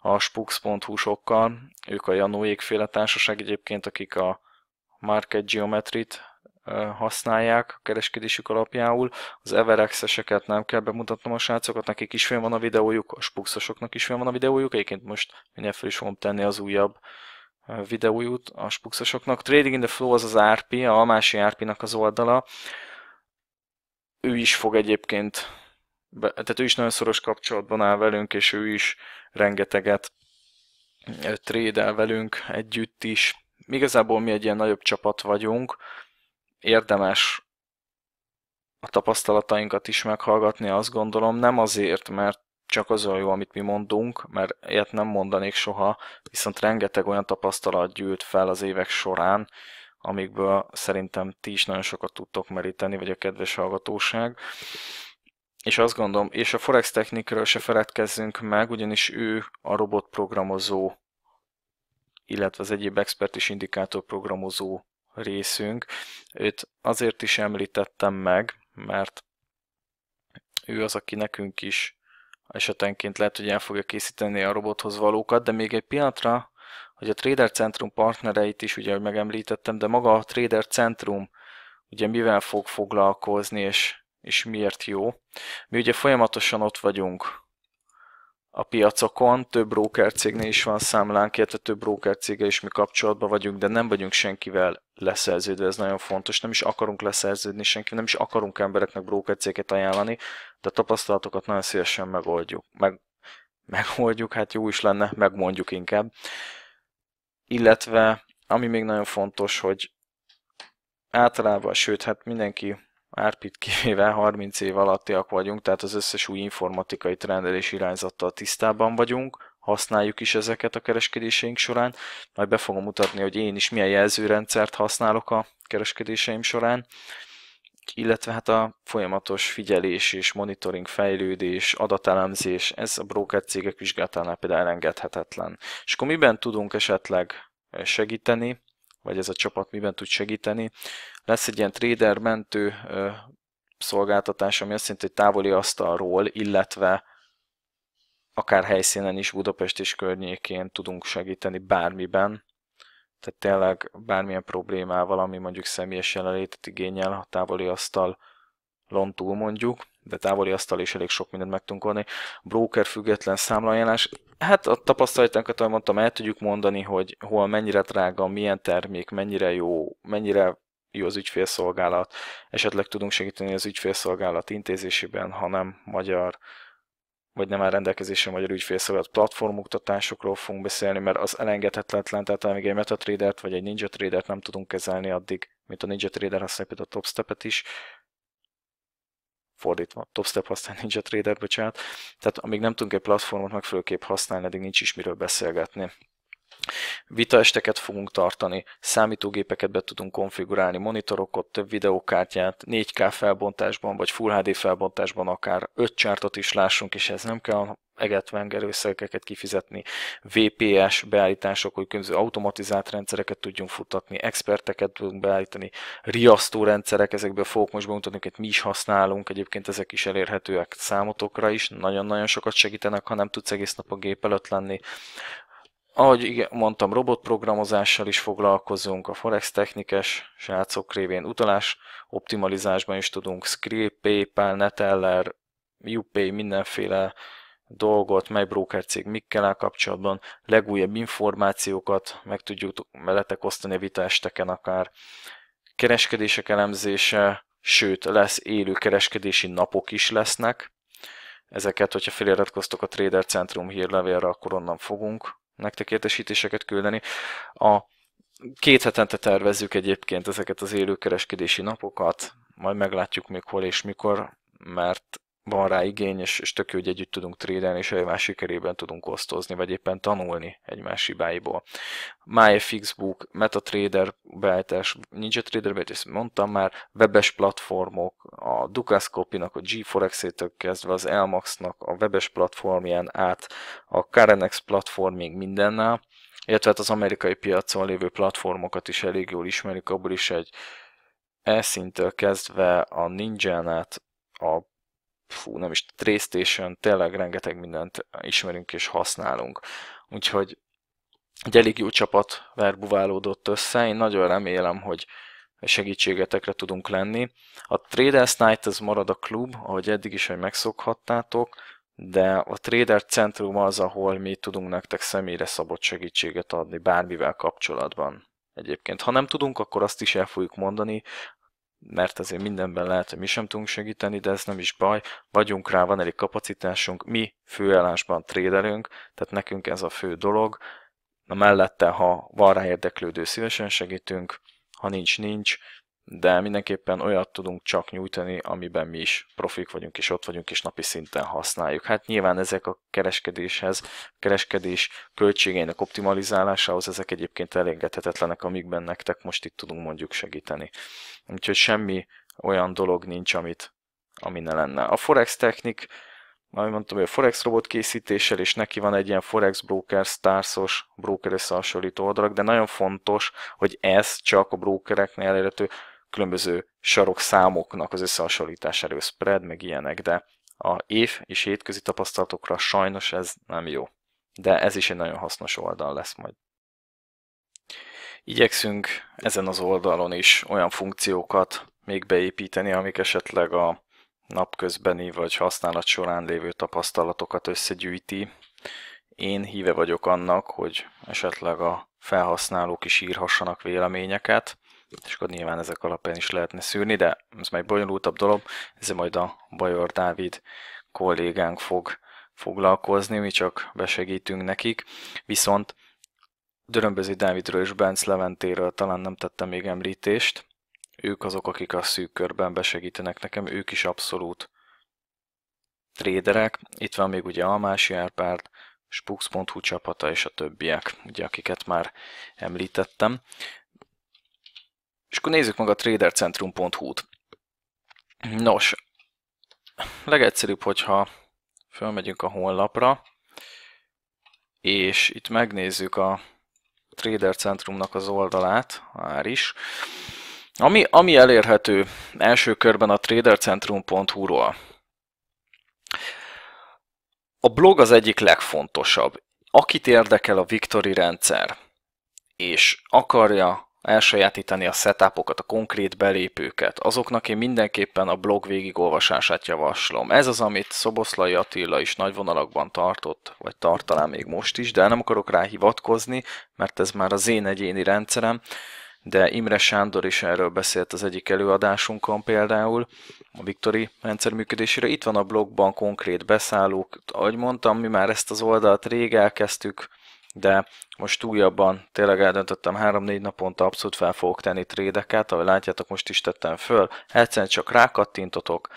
a spux.hu sokkal, ők a Janó féle társaság egyébként, akik a Market Geometrit használják a kereskedésük alapjául. Az Everexeseket nem kell bemutatnom a srácokat, nekik is van a videójuk, a spuxosoknak is fél van a videójuk, egyébként most mindjárt fel is fogom tenni az újabb videójút a spuxosoknak. Trading in the Flow az az RP, a másik RP-nak az oldala, ő is fog egyébként, tehát ő is nagyon szoros kapcsolatban áll velünk, és ő is rengeteget eh, trédel velünk együtt is. Igazából mi egy ilyen nagyobb csapat vagyunk, érdemes a tapasztalatainkat is meghallgatni, azt gondolom, nem azért, mert csak az olyan jó, amit mi mondunk, mert ilyet nem mondanék soha, viszont rengeteg olyan tapasztalat gyűlt fel az évek során, amikből szerintem ti is nagyon sokat tudtok meríteni, vagy a kedves hallgatóság. És azt gondolom, és a Forex Technikről se feledkezzünk meg, ugyanis ő a robotprogramozó, illetve az egyéb expert és indikátor programozó részünk. Őt azért is említettem meg, mert ő az, aki nekünk is esetenként lehet, hogy el fogja készíteni a robothoz valókat, de még egy pillanatra hogy a Trader Centrum partnereit is, ugye, hogy megemlítettem, de maga a Trader Centrum ugye mivel fog foglalkozni, és, és miért jó. Mi ugye folyamatosan ott vagyunk a piacokon, több broker cégnél is van számlánk, illetve több broker cége is mi kapcsolatban vagyunk, de nem vagyunk senkivel leszerződve, ez nagyon fontos, nem is akarunk leszerződni senki, nem is akarunk embereknek broker ajánlani, de tapasztalatokat nagyon szívesen megoldjuk, meg, megoldjuk, hát jó is lenne, megmondjuk inkább illetve ami még nagyon fontos, hogy általában, sőt, hát mindenki Árpit kivéve 30 év alattiak vagyunk, tehát az összes új informatikai trendelés irányzattal tisztában vagyunk, használjuk is ezeket a kereskedéseink során, majd be fogom mutatni, hogy én is milyen jelzőrendszert használok a kereskedéseim során, illetve hát a folyamatos figyelés és monitoring, fejlődés, adatelemzés, ez a broker cégek vizsgálatánál például elengedhetetlen. És akkor miben tudunk esetleg eh, segíteni, vagy ez a csapat miben tud segíteni? Lesz egy ilyen trader mentő eh, szolgáltatás, ami azt jelenti, hogy távoli asztalról, illetve akár helyszínen is, Budapest és környékén tudunk segíteni bármiben, tehát tényleg bármilyen problémával, ami mondjuk személyes jelenlétet igényel, ha távoli asztal lontul mondjuk, de távoli asztal is elég sok mindent megtunkolni. Broker független számlajánlás. hát a tapasztalatunkat, ahogy mondtam, el tudjuk mondani, hogy hol mennyire drága, milyen termék, mennyire jó, mennyire jó az ügyfélszolgálat, esetleg tudunk segíteni az ügyfélszolgálat intézésében, ha nem magyar vagy nem áll rendelkezésre magyar ügyfélszolgálat platformoktatásokról fogunk beszélni, mert az elengedhetetlen, tehát amíg egy MetaTradert vagy egy NinjaTradert nem tudunk kezelni addig, mint a NinjaTrader használja például a TopStep-et is, fordítva, TopStep használ *laughs* NinjaTrader, bocsánat, tehát amíg nem tudunk egy platformot megfelelőképp használni, addig nincs is miről beszélgetni. Vitaesteket fogunk tartani, számítógépeket be tudunk konfigurálni, monitorokat, több videókártyát, 4K felbontásban, vagy Full HD felbontásban akár 5 csártot is lássunk, és ez nem kell egetvenger összegeket kifizetni, VPS beállítások, hogy különböző automatizált rendszereket tudjunk futtatni, experteket tudunk beállítani, riasztó rendszerek, ezekből fogok most bemutatni, hogy mi is használunk, egyébként ezek is elérhetőek számotokra is, nagyon-nagyon sokat segítenek, ha nem tudsz egész nap a gép előtt lenni. Ahogy mondtam, robotprogramozással is foglalkozunk, a forex technikes srácok révén utalás optimalizásban is tudunk, Skrill, PayPal, Neteller, UPay, mindenféle dolgot, mely broker cég mikkel kapcsolatban, legújabb információkat meg tudjuk veletek osztani a vitaesteken akár, kereskedések elemzése, sőt lesz élő kereskedési napok is lesznek, ezeket, hogyha feliratkoztok a Trader Centrum hírlevélre, akkor onnan fogunk nektek értesítéseket küldeni. A két hetente tervezzük egyébként ezeket az élőkereskedési napokat, majd meglátjuk még hol és mikor, mert van rá igény, és, és tök jó, hogy együtt tudunk trédelni, és egymás sikerében tudunk osztozni, vagy éppen tanulni egymás hibáiból. MyFixbook, MetaTrader beállítás, Ninja Trader beállítás, mondtam már, webes platformok, a Dukascopy-nak, a geforex től kezdve az Elmax-nak a webes platformján át, a Karenex platformig mindennel, illetve hát az amerikai piacon lévő platformokat is elég jól ismerjük, abból is egy e kezdve a ninja át a fú, nem is, Traystation, tényleg rengeteg mindent ismerünk és használunk. Úgyhogy egy elég jó csapat verbuválódott össze, én nagyon remélem, hogy segítségetekre tudunk lenni. A Traders Night az marad a klub, ahogy eddig is, hogy megszokhattátok, de a Trader Centrum az, ahol mi tudunk nektek személyre szabott segítséget adni bármivel kapcsolatban. Egyébként, ha nem tudunk, akkor azt is el fogjuk mondani, mert azért mindenben lehet, hogy mi sem tudunk segíteni, de ez nem is baj, vagyunk rá, van elég kapacitásunk, mi főállásban trédelünk, tehát nekünk ez a fő dolog, a mellette, ha van rá érdeklődő, szívesen segítünk, ha nincs, nincs, de mindenképpen olyat tudunk csak nyújtani, amiben mi is profik vagyunk, és ott vagyunk, és napi szinten használjuk. Hát nyilván ezek a kereskedéshez, a kereskedés költségeinek optimalizálásához ezek egyébként elégedhetetlenek, amikben nektek most itt tudunk mondjuk segíteni. Úgyhogy semmi olyan dolog nincs, amit, ami ne lenne. A Forex Technik, ahogy mondtam, hogy a Forex robot készítéssel, és neki van egy ilyen Forex Broker Starsos broker összehasonlító oldalak, de nagyon fontos, hogy ez csak a brokereknél elérhető különböző számoknak az elő spread, meg ilyenek, de a év és hétközi tapasztalatokra sajnos ez nem jó. De ez is egy nagyon hasznos oldal lesz majd. Igyekszünk ezen az oldalon is olyan funkciókat még beépíteni, amik esetleg a napközbeni vagy használat során lévő tapasztalatokat összegyűjti. Én híve vagyok annak, hogy esetleg a felhasználók is írhassanak véleményeket, és akkor nyilván ezek alapján is lehetne szűrni, de ez már egy bonyolultabb dolog, ezzel majd a Bajor Dávid kollégánk fog foglalkozni, mi csak besegítünk nekik, viszont Dörömbözi Dávidről és Benc Leventéről talán nem tettem még említést, ők azok, akik a szűk körben besegítenek nekem, ők is abszolút tréderek. Itt van még ugye Almási Árpárt, Spux.hu csapata és a többiek, ugye akiket már említettem. És akkor nézzük meg a tradercentrum.hu-t. Nos, legegyszerűbb, hogyha fölmegyünk a honlapra, és itt megnézzük a Trader Centrumnak az oldalát, már is. Ami, ami elérhető első körben a tradercentrum.hu-ról. A blog az egyik legfontosabb. Akit érdekel a Victory rendszer, és akarja elsajátítani a setupokat, a konkrét belépőket, azoknak én mindenképpen a blog végigolvasását javaslom. Ez az, amit Szoboszlai Attila is nagy vonalakban tartott, vagy tart még most is, de nem akarok rá hivatkozni, mert ez már az én egyéni rendszerem, de Imre Sándor is erről beszélt az egyik előadásunkon például, a Viktori rendszer működésére. Itt van a blogban konkrét beszállók, ahogy mondtam, mi már ezt az oldalt rég elkezdtük, de most újabban tényleg eldöntöttem 3-4 naponta abszolút fel fogok tenni trédeket, ahogy látjátok most is tettem föl, egyszerűen csak rákattintotok,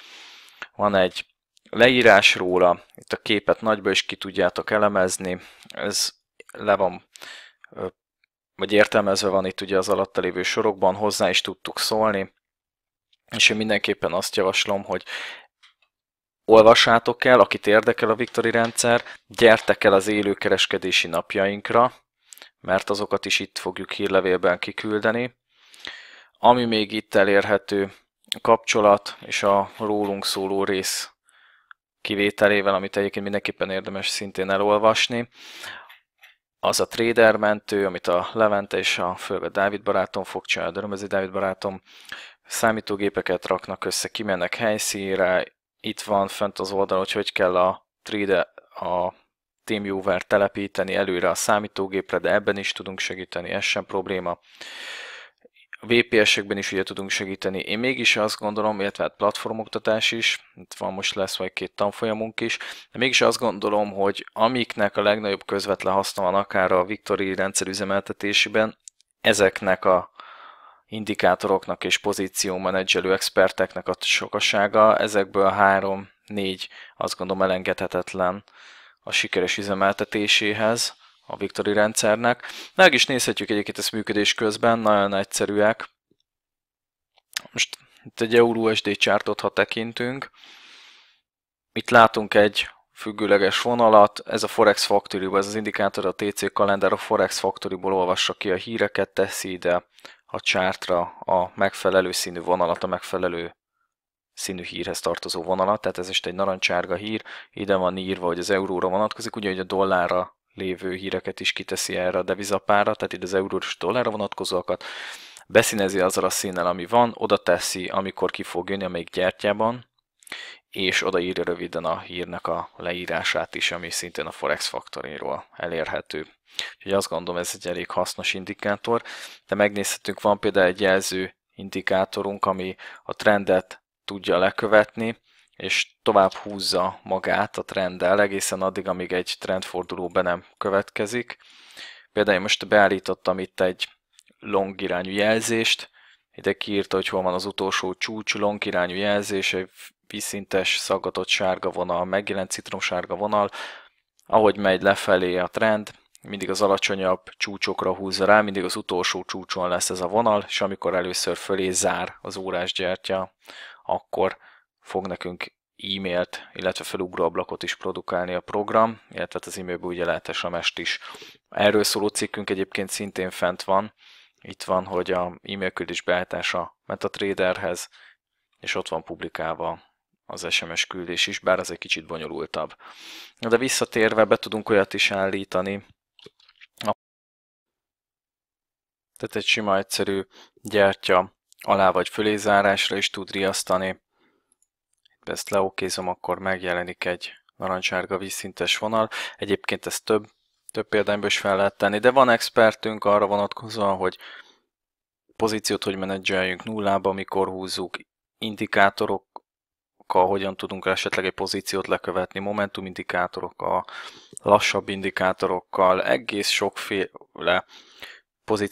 van egy leírás róla, itt a képet nagyba is ki tudjátok elemezni, ez le van vagy értelmezve van itt ugye az alatta lévő sorokban, hozzá is tudtuk szólni, és én mindenképpen azt javaslom, hogy olvassátok el, akit érdekel a Viktori rendszer, gyertek el az élő kereskedési napjainkra, mert azokat is itt fogjuk hírlevélben kiküldeni. Ami még itt elérhető, kapcsolat és a rólunk szóló rész kivételével, amit egyébként mindenképpen érdemes szintén elolvasni. Az a trader mentő, amit a Levente és a főleg Dávid barátom fog csinálni, a Dávid barátom, számítógépeket raknak össze, kimennek helyszínre, itt van fent az oldal, hogy hogy kell a 3D, a TeamViewer telepíteni előre a számítógépre, de ebben is tudunk segíteni, ez sem probléma. VPS-ekben is ugye tudunk segíteni. Én mégis azt gondolom, illetve hát platformoktatás is, itt van most lesz vagy két tanfolyamunk is, de mégis azt gondolom, hogy amiknek a legnagyobb közvetlen haszna van akár a Victory rendszerüzemeltetésében, ezeknek a indikátoroknak és menedzselő experteknek a sokasága, ezekből három, négy azt gondolom elengedhetetlen a sikeres üzemeltetéséhez a Victory rendszernek. Meg is nézhetjük egyébként ezt működés közben, nagyon egyszerűek. Most itt egy SD csártot, ha tekintünk, itt látunk egy függőleges vonalat, ez a Forex Factory, ez az indikátor a TC kalendár a Forex Factory-ból olvassa ki a híreket, teszi ide a csártra a megfelelő színű vonalat, a megfelelő színű hírhez tartozó vonalat, tehát ez is egy narancsárga hír, ide van írva, hogy az euróra vonatkozik, hogy a dollárra lévő híreket is kiteszi erre a devizapára, tehát ide az és dollárra vonatkozóakat, beszínezi azzal a színnel, ami van, oda teszi, amikor ki fog jönni, amelyik gyertyában, és odaírja röviden a hírnek a leírását is, ami szintén a Forex Factory-ról elérhető. Úgyhogy azt gondolom, ez egy elég hasznos indikátor. De megnézhetünk, van például egy jelző indikátorunk, ami a trendet tudja lekövetni, és tovább húzza magát a trenddel egészen addig, amíg egy trendforduló be nem következik. Például én most beállítottam itt egy long irányú jelzést, ide kiírta, hogy hol van az utolsó csúcs, long irányú jelzés, egy viszintes szaggatott sárga vonal, megjelent citromsárga vonal, ahogy megy lefelé a trend, mindig az alacsonyabb csúcsokra húzza rá, mindig az utolsó csúcson lesz ez a vonal, és amikor először fölé zár az órás gyertya, akkor fog nekünk e-mailt, illetve felugró ablakot is produkálni a program, illetve hát az e-mailből ugye lehet SMS-t is. Erről szóló cikkünk egyébként szintén fent van, itt van, hogy a e-mail küldés beállítása MetaTraderhez, és ott van publikálva az SMS küldés is, bár az egy kicsit bonyolultabb. De visszatérve be tudunk olyat is állítani, tehát egy sima egyszerű gyertya alá vagy fölé zárásra is tud riasztani. ezt leokézom, akkor megjelenik egy narancsárga vízszintes vonal. Egyébként ez több, több példányból is fel lehet tenni, de van expertünk arra vonatkozóan, hogy pozíciót hogy menedzseljünk nullába, mikor húzzuk, indikátorokkal hogyan tudunk esetleg egy pozíciót lekövetni, momentum indikátorokkal, lassabb indikátorokkal, egész sokféle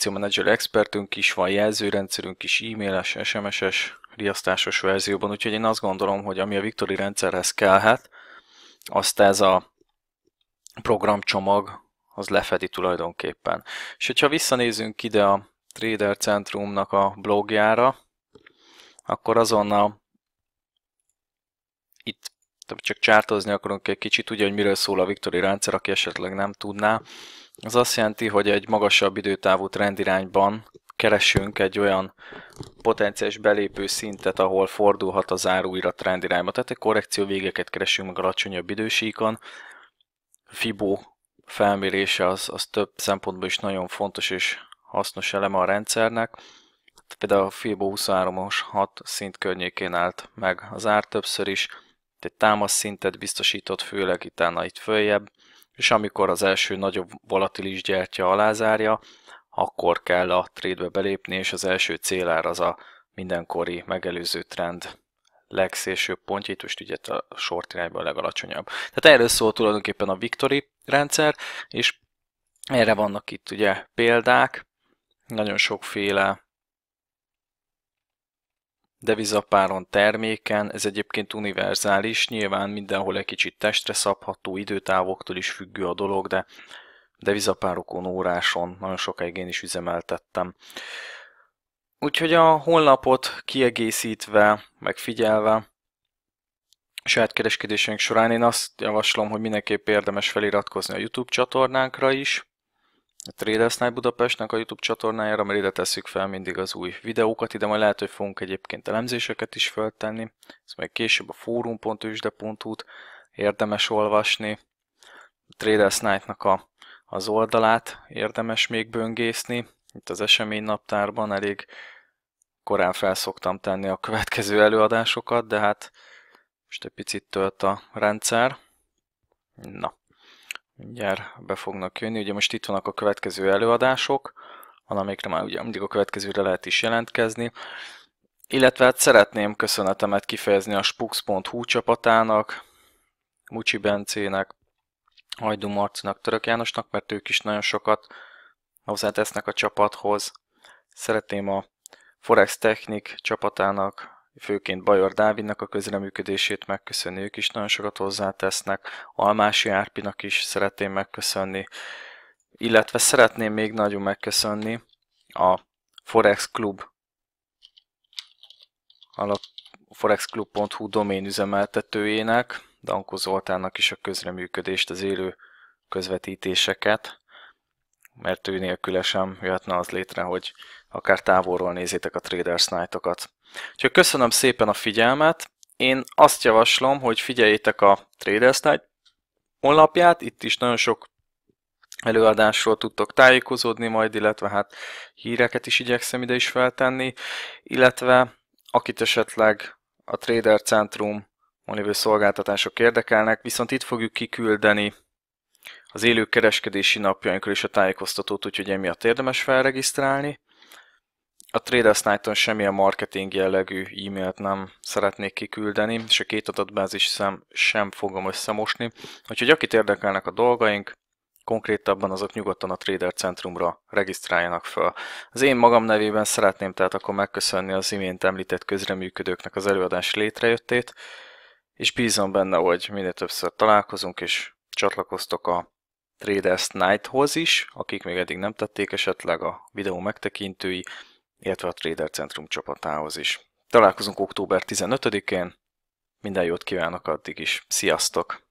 manager expertünk is, van jelzőrendszerünk is, e-mailes, SMS-es, riasztásos verzióban, úgyhogy én azt gondolom, hogy ami a Victory rendszerhez kellhet, azt ez a programcsomag az lefedi tulajdonképpen. És hogyha visszanézünk ide a Trader Centrumnak a blogjára, akkor azonnal itt csak csártozni akarunk egy kicsit, ugye, hogy miről szól a viktori rendszer, aki esetleg nem tudná. Az azt jelenti, hogy egy magasabb időtávú trendirányban keresünk egy olyan potenciális belépő szintet, ahol fordulhat az ár újra trendirányba. Tehát egy korrekció végeket keresünk meg alacsonyabb idősíkon. Fibó felmérése az, az több szempontból is nagyon fontos és hasznos eleme a rendszernek. Például a Fibo 23-os 6 szint környékén állt meg az ár többször is, egy szintet biztosított, főleg utána itt följebb, és amikor az első nagyobb volatilis gyertya alázárja, akkor kell a trade belépni, és az első célár az a mindenkori megelőző trend legszélsőbb pontja, itt most ugye a short irányban a legalacsonyabb. Tehát erről szól tulajdonképpen a Victory rendszer, és erre vannak itt ugye példák, nagyon sokféle devizapáron, terméken, ez egyébként univerzális, nyilván mindenhol egy kicsit testre szabható, időtávoktól is függő a dolog, de devizapárokon, óráson, nagyon sokáig én is üzemeltettem. Úgyhogy a honlapot kiegészítve, megfigyelve, saját kereskedésünk során én azt javaslom, hogy mindenképp érdemes feliratkozni a YouTube csatornánkra is, a Traders Night Budapestnek a YouTube csatornájára, mert ide tesszük fel mindig az új videókat, ide majd lehet, hogy fogunk egyébként elemzéseket is feltenni, ez majd később a fórum.ősde.hu-t érdemes olvasni, a Traders Night-nak a, az oldalát érdemes még böngészni, itt az esemény naptárban elég korán felszoktam tenni a következő előadásokat, de hát most egy picit tölt a rendszer. Na mindjárt be fognak jönni. Ugye most itt vannak a következő előadások, valamelyikre már ugye mindig a következőre lehet is jelentkezni. Illetve hát szeretném köszönetemet kifejezni a spux.hu csapatának, Mucsi Bencének, Hajdú Marcinak, Török Jánosnak, mert ők is nagyon sokat hozzátesznek a csapathoz. Szeretném a Forex Technik csapatának, főként Bajor Dávidnak a közreműködését megköszönni, ők is nagyon sokat hozzátesznek, Almási Árpinak is szeretném megköszönni, illetve szeretném még nagyon megköszönni a Forex Club alap forexclub.hu domén üzemeltetőjének, Danko Zoltánnak is a közreműködést, az élő közvetítéseket, mert ő nélküle sem jöhetne az létre, hogy akár távolról nézitek a Traders Night-okat. Úgyhogy köszönöm szépen a figyelmet. Én azt javaslom, hogy figyeljétek a Traders Night honlapját, itt is nagyon sok előadásról tudtok tájékozódni majd, illetve hát híreket is igyekszem ide is feltenni, illetve akit esetleg a Trader Centrum lévő szolgáltatások érdekelnek, viszont itt fogjuk kiküldeni az élő kereskedési napjainkról is a tájékoztatót, úgyhogy emiatt érdemes felregisztrálni a Traders Night-on semmilyen marketing jellegű e-mailt nem szeretnék kiküldeni, és a két adatbázis szem sem fogom összemosni. Úgyhogy akit érdekelnek a dolgaink, konkrétabban azok nyugodtan a Trader Centrumra regisztráljanak fel. Az én magam nevében szeretném tehát akkor megköszönni az imént említett közreműködőknek az előadás létrejöttét, és bízom benne, hogy minél többször találkozunk, és csatlakoztok a Traders Night-hoz is, akik még eddig nem tették esetleg a videó megtekintői, illetve a Trader Centrum csapatához is. Találkozunk október 15-én, minden jót kívánok addig is, sziasztok!